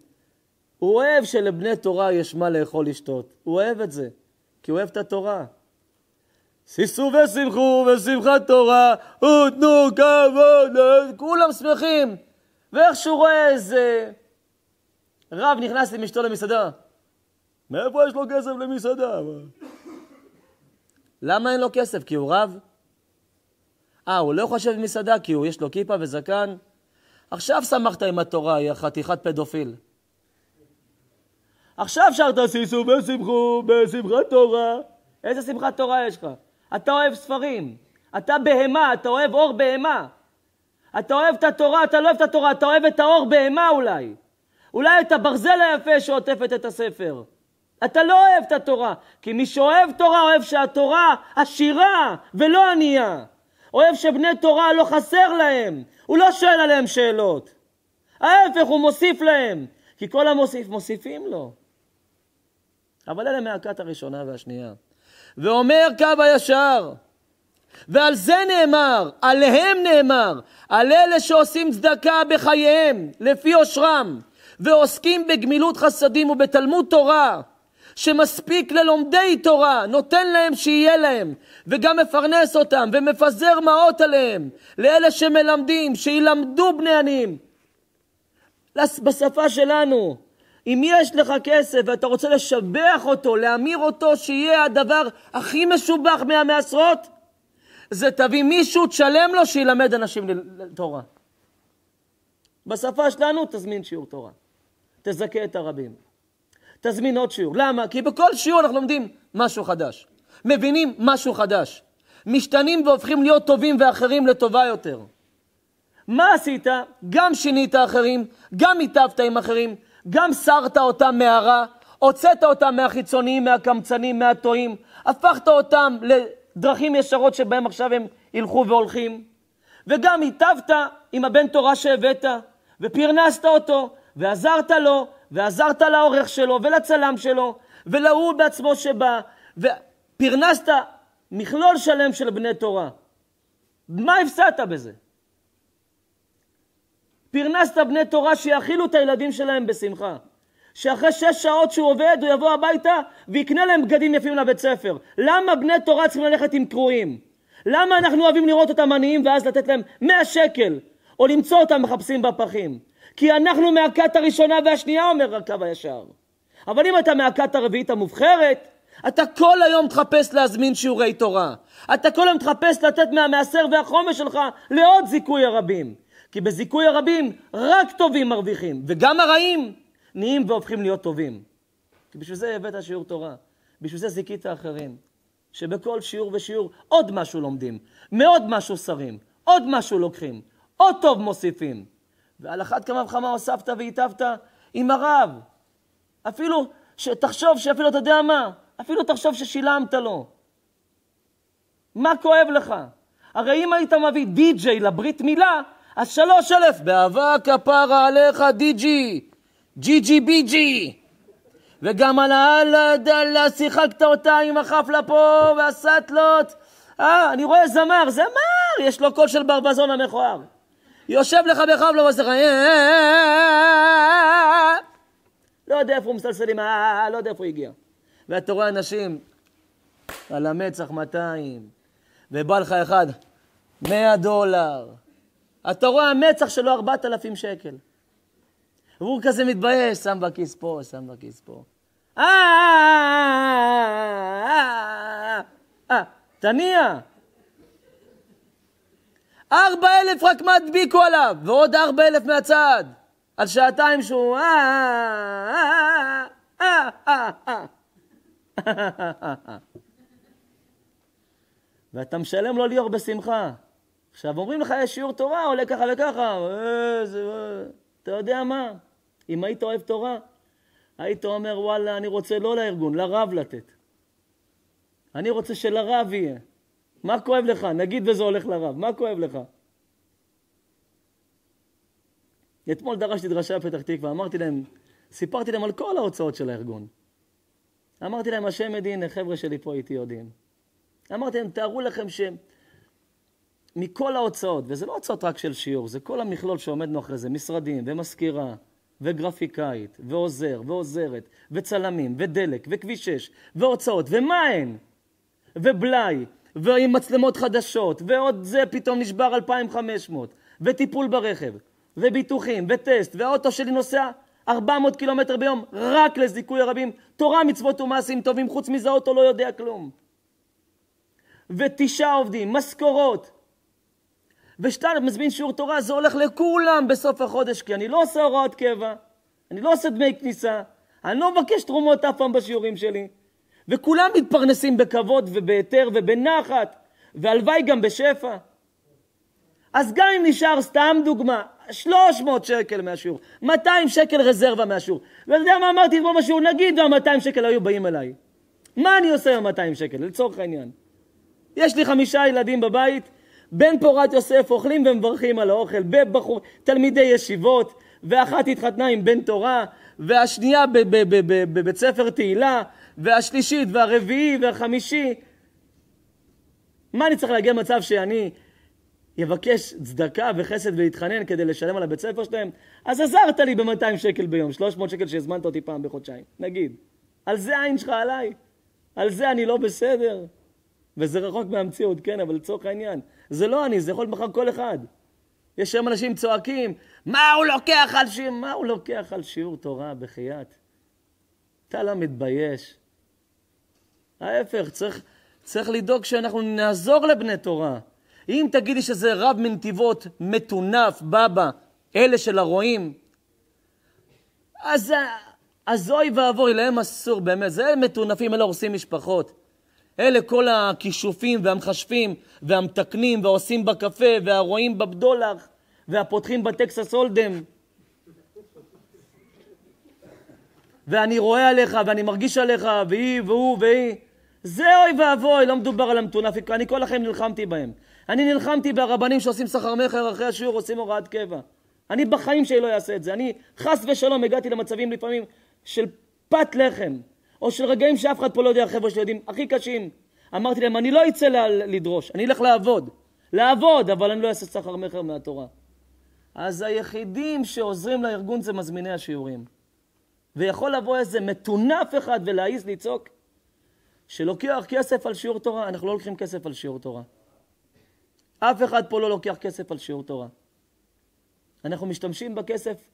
הוא אוהב שלבני תורה יש מה לאכול לשתות. הוא אוהב את זה, כי הוא אוהב את התורה. שישו ושמחו ושמחת תורה, ותנו כבוד, כולם שמחים. ואיך שהוא רואה איזה רב נכנס עם אשתו למסעדה. מאיפה יש לו כסף למסעדה? למה אין לו כסף? כי הוא רב? אה, הוא לא יכול לשבת במסעדה כי הוא, יש לו כיפה וזקן? עכשיו שמחת עם התורה, יא חתיכת פדופיל. עכשיו שרת סיסו ושמחו בשמחת תורה. איזה שמחת תורה יש לך? אתה אוהב ספרים. אתה בהמה, אתה אוהב אור בהמה. אתה אוהב את התורה, אתה לא אוהב את התורה, אתה אוהב את האור בהמה אולי. אולי את הברזל היפה שעוטפת את הספר. אתה לא אוהב את התורה, כי מי שאוהב תורה אוהב שהתורה עשירה ולא ענייה. אוהב שבני תורה לא חסר להם, הוא לא שואל עליהם שאלות. ההפך, הוא מוסיף להם, כי כל המוסיף מוסיפים לו. אבל אלה מהכת הראשונה והשנייה. ואומר קו הישר, ועל זה נאמר, עליהם נאמר, על אלה שעושים צדקה בחייהם, לפי עושרם, ועוסקים בגמילות חסדים ובתלמוד תורה, שמספיק ללומדי תורה, נותן להם שיהיה להם, וגם מפרנס אותם ומפזר מעות עליהם, לאלה שמלמדים, שילמדו בני עניים. בשפה שלנו, אם יש לך כסף ואתה רוצה לשבח אותו, להמיר אותו, שיהיה הדבר הכי משובח מהמעשרות, זה תביא מישהו, תשלם לו, שילמד אנשים לתורה. בשפה שלנו, תזמין שיעור תורה. תזכה את הרבים. תזמין עוד שיעור. למה? כי בכל שיעור אנחנו לומדים משהו חדש. מבינים משהו חדש. משתנים והופכים להיות טובים ואחרים לטובה יותר. מה עשית? גם שינית אחרים, גם היטבת עם אחרים, גם סרת אותם מהרע, הוצאת אותם מהחיצוניים, מהקמצנים, מהטועים, הפכת אותם לדרכים ישרות שבהם עכשיו הם ילכו והולכים. וגם היטבת עם הבן תורה שהבאת, ופרנסת אותו, ועזרת לו, ועזרת לעורך שלו ולצלם שלו ולהוא בעצמו שבא, ופרנסת מכלול שלם של בני תורה. מה הפסדת בזה? פרנסת בני תורה שיאכילו את הילדים שלהם בשמחה. שאחרי שש שעות שהוא עובד הוא יבוא הביתה ויקנה להם בגדים יפים לבית ספר. למה בני תורה צריכים ללכת עם קרועים? למה אנחנו אוהבים לראות אותם עניים ואז לתת להם 100 שקל? או למצוא אותם מחפשים בפחים? כי אנחנו מהכת הראשונה והשנייה, אומר הקו הישר. אבל אם אתה מהכת הרביעית המובחרת, אתה כל היום תחפש להזמין שיעורי תורה. אתה כל היום תחפש לתת מהמעשר והחומש שלך לעוד זיכוי הרבים. כי בזיכוי הרבים רק טובים מרוויחים, וגם הרעים נהיים והופכים להיות טובים. כי בשביל זה הבאת שיעור תורה, בשביל זה זיכית אחרים. שבכל שיעור ושיעור עוד משהו לומדים, מעוד משהו שרים, עוד משהו לוקחים, עוד טוב מוסיפים. ועל אחת כמה וכמה הוספת והיטבת עם הרב. אפילו, ש... תחשוב שאפילו, אתה יודע מה, אפילו תחשוב ששילמת לו. מה כואב לך? הרי אם היית מביא די-ג'יי לברית מילה, אז שלוש אלף, באהבה כפרה עליך די-ג'י, ג'י-ג'י בי-ג'י. וגם על האללה דאללה שיחקת אותה עם החפלה פה והסטלות. אה, אני רואה זמר, זמר, יש לו קול של ברווזון המכוער. יושב לך בחב למסכה, לא יודע איפה הוא מסלסל עם ה... לא יודע איפה הוא הגיע. ואתה רואה אנשים על המצח 200, ובא לך אחד, 100 דולר. אתה רואה המצח שלו 4,000 שקל. והוא כזה מתבייש, שם בכיס פה, שם בכיס פה. אה, תניע. ארבע אלף רק מדביקו עליו, ועוד ארבע אלף מהצד. על שעתיים שהוא אה, אה, אה, ואתה משלם לו ליאור בשמחה. עכשיו אומרים לך, יש שיעור תורה, עולה ככה וככה, אתה יודע מה, אם היית אוהב תורה, היית אומר, וואלה, אני רוצה לא לארגון, לרב לתת. אני רוצה שלרב יהיה. מה כואב לך? נגיד וזה הולך לרב, מה כואב לך? אתמול דרשתי דרשי הפתח תקווה, אמרתי להם, סיפרתי להם על כל ההוצאות של הארגון. אמרתי להם, השם מדין, החבר'ה שלי פה איתי יודעים. אמרתי להם, תארו לכם שמכל ההוצאות, וזה לא הוצאות רק של שיעור, זה כל המכלול שעומד מאחורי זה, משרדים ומזכירה וגרפיקאית ועוזר ועוזרת וצלמים ודלק וכביש 6 והוצאות ומה הן? ובלאי ועם מצלמות חדשות, ועוד זה פתאום נשבר 2,500, וטיפול ברכב, וביטוחים, וטסט, והאוטו שלי נוסע 400 קילומטר ביום, רק לזיכוי הרבים, תורה, מצוות ומעשים טובים, חוץ מזה האוטו לא יודע כלום. ותשעה עובדים, משכורות. וכשאתה מזמין שיעור תורה, זה הולך לכולם בסוף החודש, כי אני לא עושה הוראת קבע, אני לא עושה דמי כניסה, אני לא מבקש תרומות אף פעם בשיעורים שלי. וכולם מתפרנסים בכבוד ובהיתר ובנחת, והלוואי גם בשפע. אז גם אם נשאר, סתם דוגמה, 300 שקל מהשיעור, 200 שקל רזרבה מהשיעור, ואתה יודע מה אמרתי אתמול בשיעור? נגיד וה-200 שקל היו באים אליי. מה אני עושה עם 200 שקל, לצורך העניין? יש לי חמישה ילדים בבית, בן פורת יוסף אוכלים ומברכים על האוכל, בבחור, תלמידי ישיבות, ואחת התחתנה עם בן תורה, והשנייה בבית ספר תהילה, והשלישית, והרביעי, והחמישי. מה אני צריך להגיע למצב שאני אבקש צדקה וחסד ולהתחנן כדי לשלם על הבית ספר שלהם? אז עזרת לי ב-200 שקל ביום, 300 שקל שהזמנת אותי פעם בחודשיים, נגיד. על זה העין שלך עליי? על זה אני לא בסדר? וזה רחוק מהמציאות, כן, אבל לצורך העניין. זה לא אני, זה יכול להיות מחר כל אחד. יש שם אנשים צועקים, מה הוא לוקח על שיעור? מה הוא לוקח על שיעור תורה, בחייאת? אתה לא מתבייש. ההפך, צריך, צריך לדאוג שאנחנו נעזור לבני תורה. אם תגידי שזה רב מנתיבות, מטונף, בבא, אלה של הרועים, אז, אז אוי ואבוי, להם אסור באמת. זה מטונפים, אלה לא הורסים משפחות. אלה כל הכישופים והמחשבים והמתקנים ועושים בקפה והרועים בבדולח והפותחים בטקסס הולדם. ואני רואה עליך ואני מרגיש עליך והיא והוא והיא. זה אוי ואבוי, לא מדובר על המטונף, אני כל החיים נלחמתי בהם. אני נלחמתי ברבנים שעושים סחר מכר אחרי השיעור, עושים הוראת קבע. אני בחיים שלי לא אעשה את זה. אני חס ושלום הגעתי למצבים לפעמים של פת לחם, או של רגעים שאף אחד פה לא יודע, חבר'ה שלי יודעים, הכי קשים. אמרתי להם, אני לא אצא לדרוש, אני אלך לעבוד. לעבוד, אבל אני לא אעשה סחר מכר מהתורה. אז היחידים שעוזרים לארגון זה מזמיני השיעורים. ויכול לבוא איזה מטונף אחד ולהעיז לצעוק, שלוקח כסף על שיעור תורה. אנחנו לא לוקחים כסף על שיעור תורה. אף אחד פה לא לוקח כסף על שיעור תורה. אנחנו משתמשים בכסף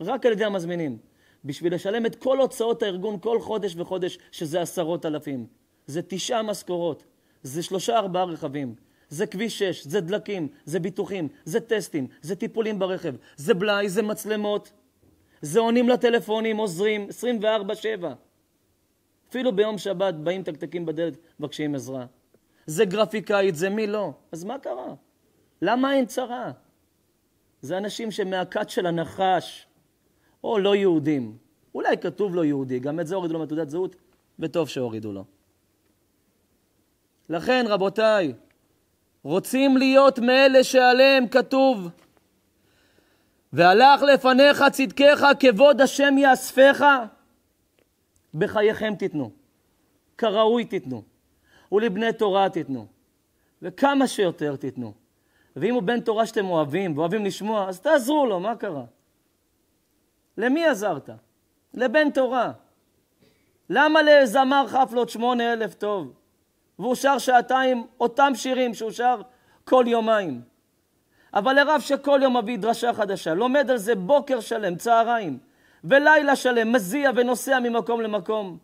רק על ידי המזמינים, בשביל לשלם את כל הוצאות הארגון כל חודש וחודש, שזה עשרות אלפים. זה תשעה משכורות, זה שלושה ארבעה רכבים, זה כביש 6, זה דלקים, זה ביטוחים, זה טסטים, זה טיפולים ברכב, זה בלאי, זה מצלמות, זה עונים לטלפונים, עוזרים, 24-7. אפילו ביום שבת באים תקתקים בדלת, מבקשים עזרה. זה גרפיקאית, זה מי לא. אז מה קרה? למה אין צרה? זה אנשים שמהכת של הנחש, או לא יהודים. אולי כתוב לו לא יהודי, גם את זה הורידו לו מתעודת זהות, וטוב שהורידו לו. לכן, רבותיי, רוצים להיות מאלה שעליהם כתוב, והלך לפניך צדקיך, כבוד השם יאספך. בחייכם תיתנו, כראוי תיתנו, ולבני תורה תיתנו, וכמה שיותר תיתנו. ואם הוא בן תורה שאתם אוהבים ואוהבים לשמוע, אז תעזרו לו, מה קרה? למי עזרת? לבן תורה. למה לזמר חפלות שמונה אלף טוב? והוא שר שעתיים אותם שירים שהוא שר כל יומיים. אבל לרב שכל יום מביא דרשה חדשה, לומד על זה בוקר שלם, צהריים. ולילה שלם מזיע ונוסע ממקום למקום.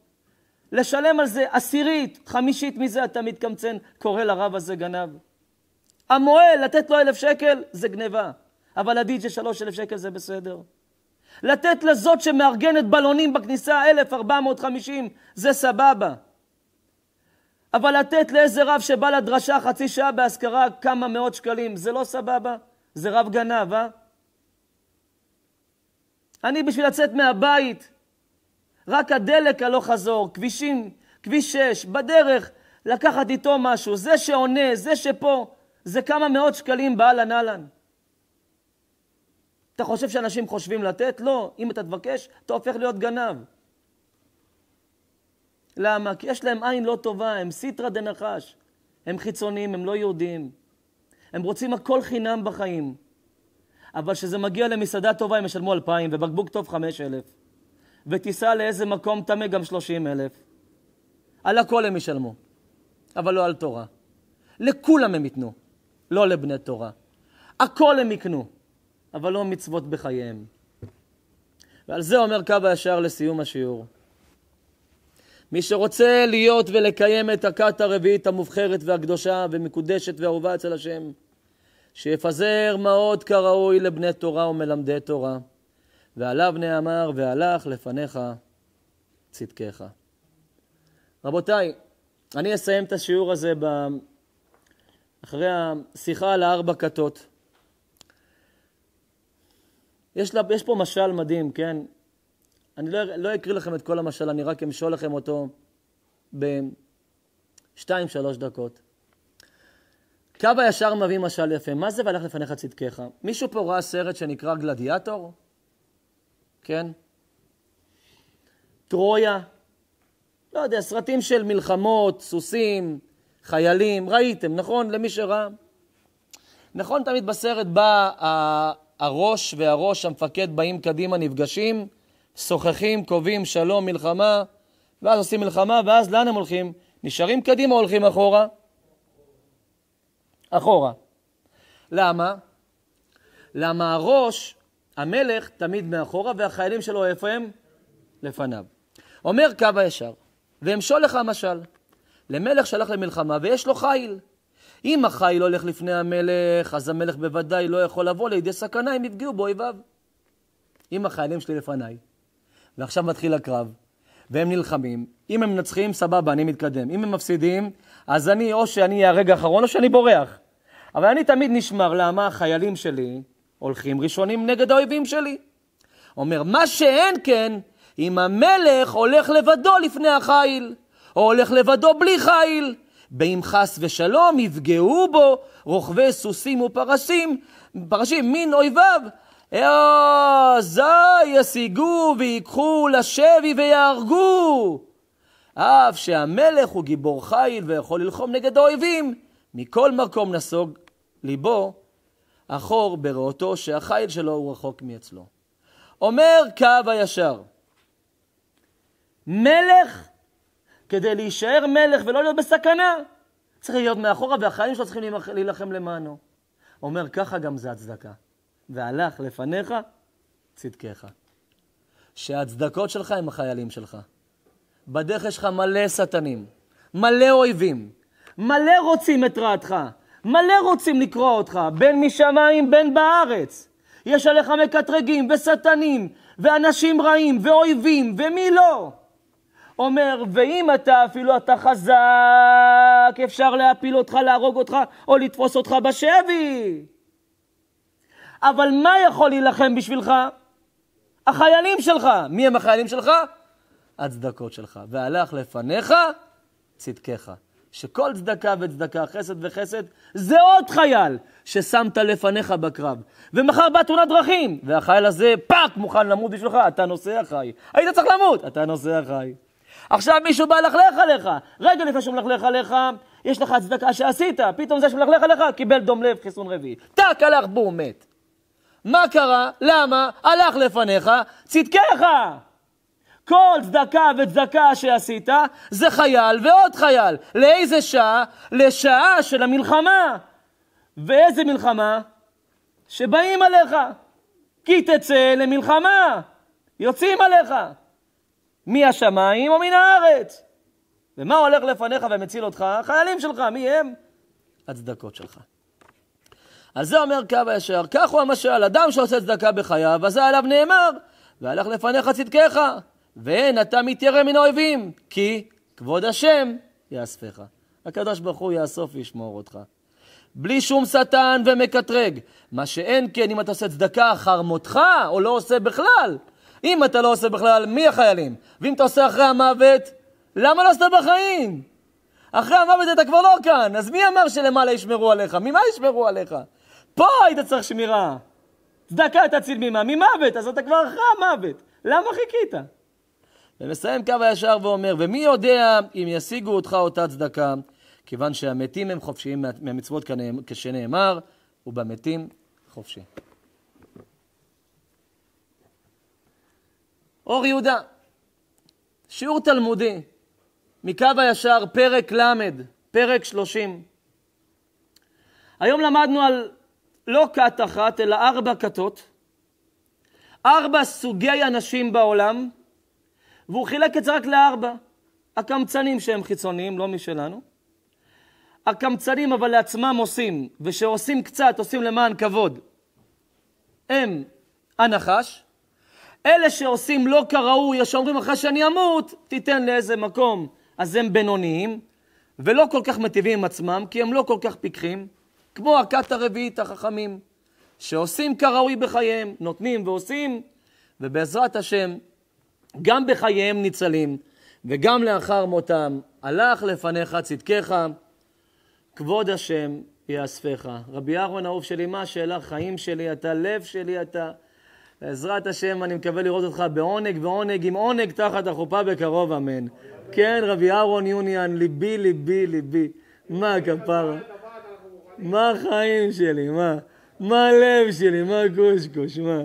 לשלם על זה עשירית, חמישית מזה אתה מתקמצן, קורא לרב הזה גנב. המוהל, לתת לו אלף שקל, זה גניבה. אבל הדיג'י שלוש אלף שקל זה בסדר. לתת לזאת שמארגנת בלונים בכניסה אלף ארבע מאות חמישים, זה סבבה. אבל לתת לאיזה רב שבא לדרשה חצי שעה בהשכרה כמה מאות שקלים, זה לא סבבה? זה רב גנב, אה? אני בשביל לצאת מהבית. רק הדלק הלוך חזור, כבישים, כביש 6, בדרך, לקחת איתו משהו. זה שעונה, זה שפה, זה כמה מאות שקלים באהלן אהלן. אתה חושב שאנשים חושבים לתת? לא. אם אתה תבקש, אתה הופך להיות גנב. למה? כי יש להם עין לא טובה, הם סיטרא דנחש. הם חיצוניים, הם לא יהודים. הם רוצים הכל חינם בחיים. אבל כשזה מגיע למסעדה טובה הם ישלמו 2,000, ובקבוק טוב 5,000. וטיסה לאיזה מקום טמא גם 30,000. על הכל הם ישלמו, אבל לא על תורה. לכולם הם ייתנו, לא לבני תורה. הכל הם יקנו, אבל לא מצוות בחייהם. ועל זה אומר קו הישר לסיום השיעור. מי שרוצה להיות ולקיים את הכת הרביעית המובחרת והקדושה ומקודשת ואהובה אצל השם, שיפזר מעות כראוי לבני תורה ומלמדי תורה. ועליו נאמר, והלך לפניך צדקך. רבותיי, אני אסיים את השיעור הזה ב... אחרי השיחה על הארבע כתות. יש, לה, יש פה משל מדהים, כן? אני לא, לא אקריא לכם את כל המשל, אני רק אמשול לכם אותו בשתיים, שלוש דקות. כי אבא ישר מביא משל יפה. מה זה והלך לפניך צדקיך? מישהו פה ראה סרט שנקרא גלדיאטור? כן? טרויה? לא יודע, סרטים של מלחמות, סוסים, חיילים, ראיתם, נכון? למי שראה. נכון, תמיד בסרט בא הראש והראש, המפקד, באים קדימה, נפגשים, שוחחים, קובעים שלום, מלחמה, ואז עושים מלחמה, ואז לאן הם הולכים? נשארים קדימה, הולכים אחורה. אחורה. למה? למה הראש, המלך, תמיד מאחורה, והחיילים שלו, איפה הם? לפניו. אומר קו הישר, ואמשול לך משל. למלך שהלך למלחמה ויש לו חיל. אם החיל הולך לפני המלך, אז המלך בוודאי לא יכול לבוא לידי סכנה אם יפגעו באויביו. אם החיילים שלי לפניי, ועכשיו מתחיל הקרב, והם נלחמים, אם הם מנצחים, סבבה, אני מתקדם. אם הם מפסידים, אז אני, או שאני אהיה הרגע האחרון, או שאני בורח. אבל אני תמיד נשמר, למה החיילים שלי הולכים ראשונים נגד האויבים שלי. אומר, מה שאין כן, אם המלך הולך לבדו לפני החיל, או הולך לבדו בלי חיל, באם חס ושלום יפגעו בו רוכבי סוסים ופרשים, פרשים מן אויביו, אזי ישיגו ויקחו לשבי ויהרגו. אף שהמלך הוא גיבור חיל ויכול ללחום נגד האויבים, מכל מקום נסוג ליבו אחור בראותו שהחיל שלו הוא רחוק מאצלו. אומר קו הישר, מלך, כדי להישאר מלך ולא להיות בסכנה, צריך להיות מאחורה והחיים שלו צריכים להילחם למענו. אומר ככה גם זה הצדקה, והלך לפניך צדקיך. שהצדקות שלך הם החיילים שלך. בדרך יש לך מלא שטנים, מלא אויבים, מלא רוצים את רעתך. מלא רוצים לקרוע אותך, בין משמיים בין בארץ. יש עליך מקטרגים ושטנים, ואנשים רעים, ואויבים, ומי לא? אומר, ואם אתה אפילו אתה חזק, אפשר להפיל אותך, להרוג אותך, או לתפוס אותך בשבי. אבל מה יכול להילחם בשבילך? החיילים שלך. מי הם החיילים שלך? הצדקות שלך. והלך לפניך צדקך. שכל צדקה וצדקה, חסד וחסד, זה עוד חייל ששמת לפניך בקרב. ומחר באה תאונת דרכים, והחייל הזה פאק מוכן למות בשבילך, אתה נוסע חי. היית צריך למות, אתה נוסע חי. עכשיו מישהו בא לכלך עליך, רגע לפני שהוא מלכלך עליך, יש לך הצדקה שעשית, פתאום זה שמלכלך עליך קיבל דום לב, חיסון רביעי. טאק, הלך, בום, מת. מה קרה? למה? הלך לפניך, צדקיך! כל צדקה וצדקה שעשית זה חייל ועוד חייל. לאיזה שעה? לשעה של המלחמה. ואיזה מלחמה? שבאים עליך. כי תצא למלחמה, יוצאים עליך. מהשמיים או מן הארץ. ומה הולך לפניך ומציל אותך? החיילים שלך, מי הם? הצדקות שלך. על זה אומר קו הישר, כך הוא המשל, אדם שעושה צדקה בחייו, אז עליו נאמר, והלך לפניך צדקיך. ואין אתה מתיירא מן האויבים, כי כבוד השם יאספך. הקדוש ברוך הוא יאסוף וישמור אותך. בלי שום שטן ומקטרג. מה שאין כן, אם אתה עושה צדקה אחר מותך, או לא עושה בכלל. אם אתה לא עושה בכלל, מי החיילים? ואם אתה עושה אחרי המוות, למה לא עשית בחיים? אחרי המוות אתה כבר לא כאן, אז מי אמר שלמעלה ישמרו עליך? ממה ישמרו עליך? פה היית צריך שמירה. צדקה תציל ממה? ממוות, אז אתה כבר אחרי המוות. למה חיכית? ומסיים קו הישר ואומר, ומי יודע אם ישיגו אותך אותה צדקה, כיוון שהמתים הם חופשיים מהמצוות כשנאמר, ובמתים חופשי. אור יהודה, שיעור תלמודי, מקו הישר, פרק ל', פרק 30. היום למדנו על לא כת אחת, אלא ארבע כתות, ארבע סוגי אנשים בעולם, והוא חילק את זה רק לארבע. הקמצנים שהם חיצוניים, לא משלנו. הקמצנים אבל לעצמם עושים, ושעושים קצת, עושים למען כבוד, הם הנחש. אלה שעושים לא כראוי, שאומרים אחרי שאני אמות, תיתן לאיזה מקום. אז הם בינוניים, ולא כל כך מטיבים עם עצמם, כי הם לא כל כך פיקחים, כמו הכת הרביעית, החכמים, שעושים כראוי בחייהם, נותנים ועושים, ובעזרת השם, גם בחייהם ניצלים, וגם לאחר מותם, הלך לפניך צדקך, כבוד השם יאספך. רבי אהרון האהוב שלי, מה השאלה? חיים שלי אתה, לב שלי אתה. בעזרת השם, אני מקווה לראות אותך בעונג ועונג, עם עונג תחת החופה בקרוב, אמן. כן, רבי אהרון יוניאן, ליבי, ליבי, ליבי. מה הכפרה? מה החיים שלי? מה? מה הלב שלי? מה קושקוש? מה?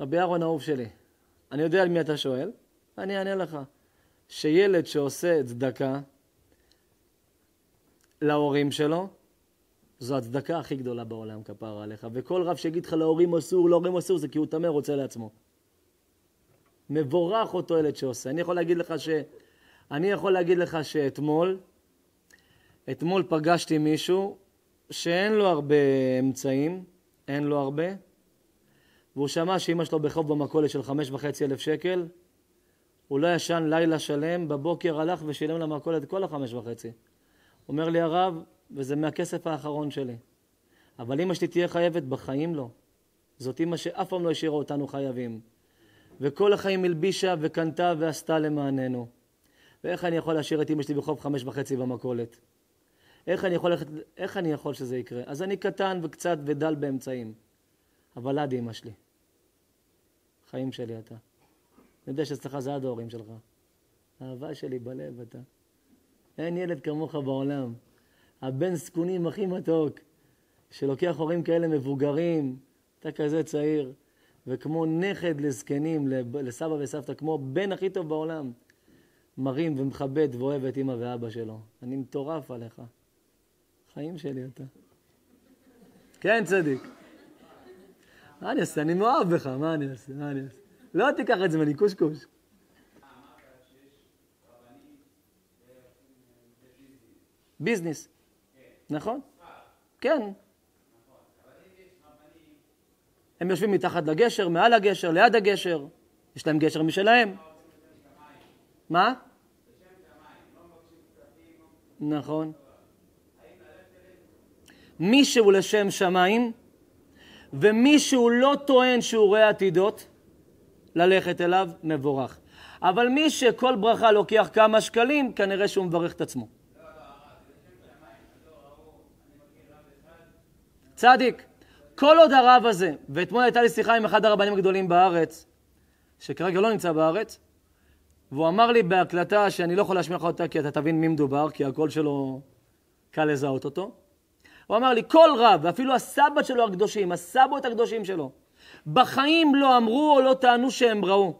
רבי אהרון האהוב שלי, אני יודע על מי אתה שואל, ואני אענה לך. שילד שעושה צדקה להורים שלו, זו הצדקה הכי גדולה בעולם, כפרה עליך. וכל רב שיגיד לך להורים אסור, להורים אסור, זה כי הוא טמא רוצה לעצמו. מבורך אותו ילד שעושה. אני יכול להגיד לך ש... אני יכול להגיד לך שאתמול, אתמול פגשתי מישהו שאין לו הרבה אמצעים, אין לו הרבה, והוא שמע שאימא שלו בחוב במכולת של חמש וחצי אלף שקל, הוא לא ישן לילה שלם, בבוקר הלך ושילם למכולת כל החמש וחצי. אומר לי הרב, וזה מהכסף האחרון שלי. אבל אימא שלי תהיה חייבת בחיים לא. זאת אימא שאף פעם לא השאירה אותנו חייבים. וכל החיים הלבישה וקנתה ועשתה למעננו. ואיך אני יכול להשאיר את אמא שלי בחוב חמש וחצי במכולת? איך אני, יכול, איך אני יכול שזה יקרה? אז אני קטן וקצת ודל באמצעים. אבל עד אמא שלי. חיים שלי אתה. אני יודע שאצלך זה עד ההורים שלך. אהבה שלי בלב אתה. אין ילד כמוך בעולם. הבן זקונים הכי מתוק, שלוקח הורים כאלה מבוגרים, אתה כזה צעיר, וכמו נכד לזקנים, לסבא וסבתא, כמו בן הכי טוב בעולם, מרים ומכבד ואוהב את אמא ואבא שלו. אני מטורף עליך. חיים שלי אתה. כן, צדיק. מה אני אעשה? אני מאוהב בך, מה אני אעשה? מה אני אעשה? לא תיקח את זמני, קושקוש. ביזנס. נכון? כן. הם יושבים מתחת לגשר, מעל הגשר, ליד הגשר. יש להם גשר משלהם. מה? נכון. מי שהוא לשם שמיים ומישהו לא טוען שהוא רואה עתידות, ללכת אליו, מבורך. אבל מי שכל ברכה לוקח כמה שקלים, כנראה שהוא מברך את עצמו. צדיק, כל עוד הרב הזה, ואתמול הייתה לי שיחה עם אחד הרבנים הגדולים בארץ, שכרגע לא נמצא בארץ, והוא אמר לי בהקלטה שאני לא יכול להשמיע לך אותה כי אתה תבין מי מדובר, כי הקול שלו קל לזהות אותו. הוא אמר לי, כל רב, ואפילו הסבא שלו הקדושים, הסבות הקדושים שלו, בחיים לא אמרו או לא טענו שהם ראו,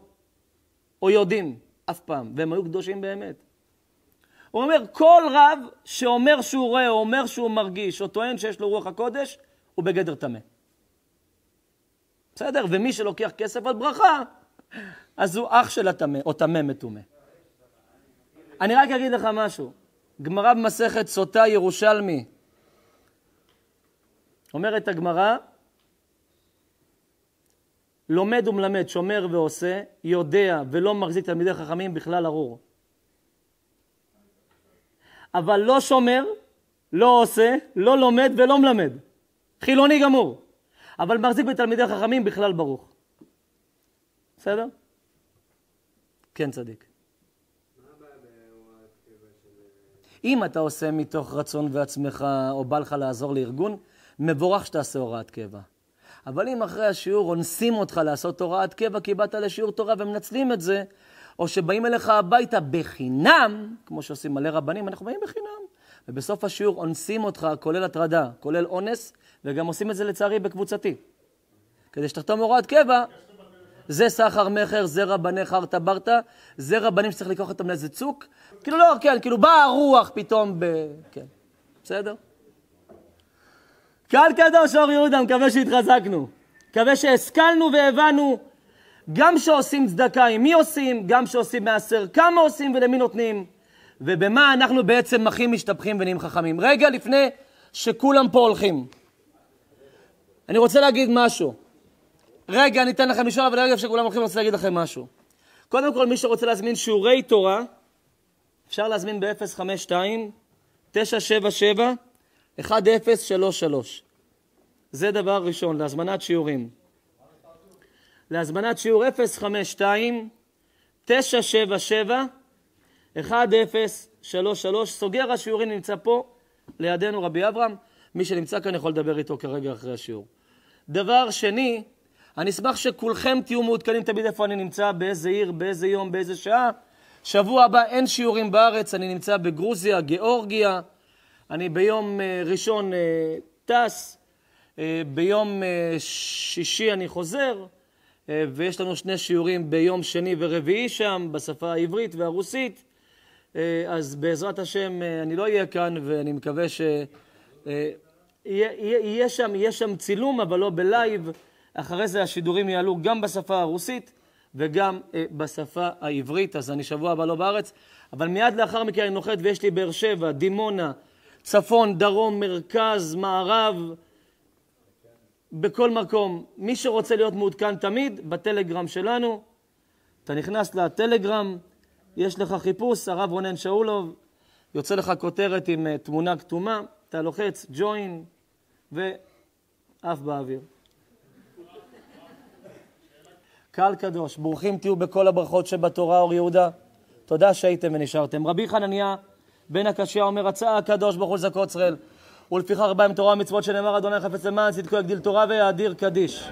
או יודעים, אף פעם, והם היו קדושים באמת. הוא אומר, כל רב שאומר שהוא רואה, או אומר שהוא מרגיש, או טוען שיש לו רוח הקודש, הוא בגדר טמא. בסדר? ומי שלוקח כסף על ברכה, אז הוא אח של הטמא, או טמא מטומא. אני רק אגיד לך משהו. גמרא במסכת סוטה ירושלמי, אומרת הגמרא, לומד ומלמד, שומר ועושה, יודע ולא מחזיק תלמידי חכמים בכלל ארור. אבל לא שומר, לא עושה, לא לומד ולא מלמד. חילוני גמור. אבל מחזיק בתלמידי חכמים בכלל ברוך. בסדר? כן, צדיק. אם אתה עושה מתוך רצון ועצמך, או בא לך לעזור לארגון, מבורך שתעשה הוראת קבע. אבל אם אחרי השיעור אונסים אותך לעשות הוראת קבע כי באת לשיעור תורה ומנצלים את זה, או שבאים אליך הביתה בחינם, כמו שעושים מלא רבנים, אנחנו באים בחינם. ובסוף השיעור אונסים אותך, כולל הטרדה, כולל אונס, וגם עושים את זה לצערי בקבוצתי. כדי שתחתום הוראת קבע, זה סחר מכר, זה רבני חרטה ברטה, זה רבנים שצריך לקחת אותם לאיזה צוק. כאילו לא, כן, כאילו באה הרוח פתאום ב... כן, בסדר? קהל קדוש אור יהודה, מקווה שהתחזקנו. מקווה שהשכלנו והבנו גם שעושים צדקה, עם מי עושים, גם שעושים מעשר, כמה עושים ולמי נותנים, ובמה אנחנו בעצם הכי משתבחים ונהיים חכמים. רגע לפני שכולם פה הולכים. אני רוצה להגיד משהו. רגע, אני אתן לכם לשאול, אבל רגע שכולם הולכים, אני רוצה להגיד לכם משהו. קודם כל, מי שרוצה להזמין שיעורי תורה, אפשר להזמין ב-052 977 1033. זה דבר ראשון, להזמנת שיעורים. להזמנת שיעור 052 977 1033. סוגר השיעורים נמצא פה, לידינו רבי אברהם. מי שנמצא כאן יכול לדבר איתו כרגע אחרי השיעור. דבר שני, אני אשמח שכולכם תהיו מעודכנים תמיד איפה אני נמצא, באיזה עיר, באיזה יום, באיזה שעה. שבוע הבא אין שיעורים בארץ, אני נמצא בגרוזיה, גיאורגיה, אני ביום אה, ראשון אה, טס, אה, ביום שישי אני חוזר, ויש לנו שני שיעורים ביום שני ורביעי שם, בשפה העברית והרוסית. אז בעזרת השם אני לא אהיה כאן, ואני מקווה ש... יהיה, יהיה, שם, יהיה שם צילום, אבל לא בלייב. אחרי זה השידורים יעלו גם בשפה הרוסית וגם אה, בשפה העברית, אז אני שבוע הבא לא בארץ. אבל מיד לאחר מכן אני נוחת ויש לי באר שבע, דימונה, צפון, דרום, מרכז, מערב, בכל מקום. מי שרוצה להיות מעודכן תמיד, בטלגרם שלנו, אתה נכנס לטלגרם, יש לך חיפוש, הרב רונן שאולוב, יוצא לך כותרת עם אה, תמונה כתומה, אתה לוחץ ג'וין ועף באוויר. קהל קדוש, ברוכים תהיו בכל הברכות שבתורה, אור יהודה. תודה שהייתם ונשארתם. רבי חנניה בן הקשיא אומר, רצה הקדוש ברוך הוא זכות ישראל. ולפיכך בא עם תורה ומצוות שנאמר, אדוני חפץ למען, צדקו יגדיל תורה ויאדיר קדיש.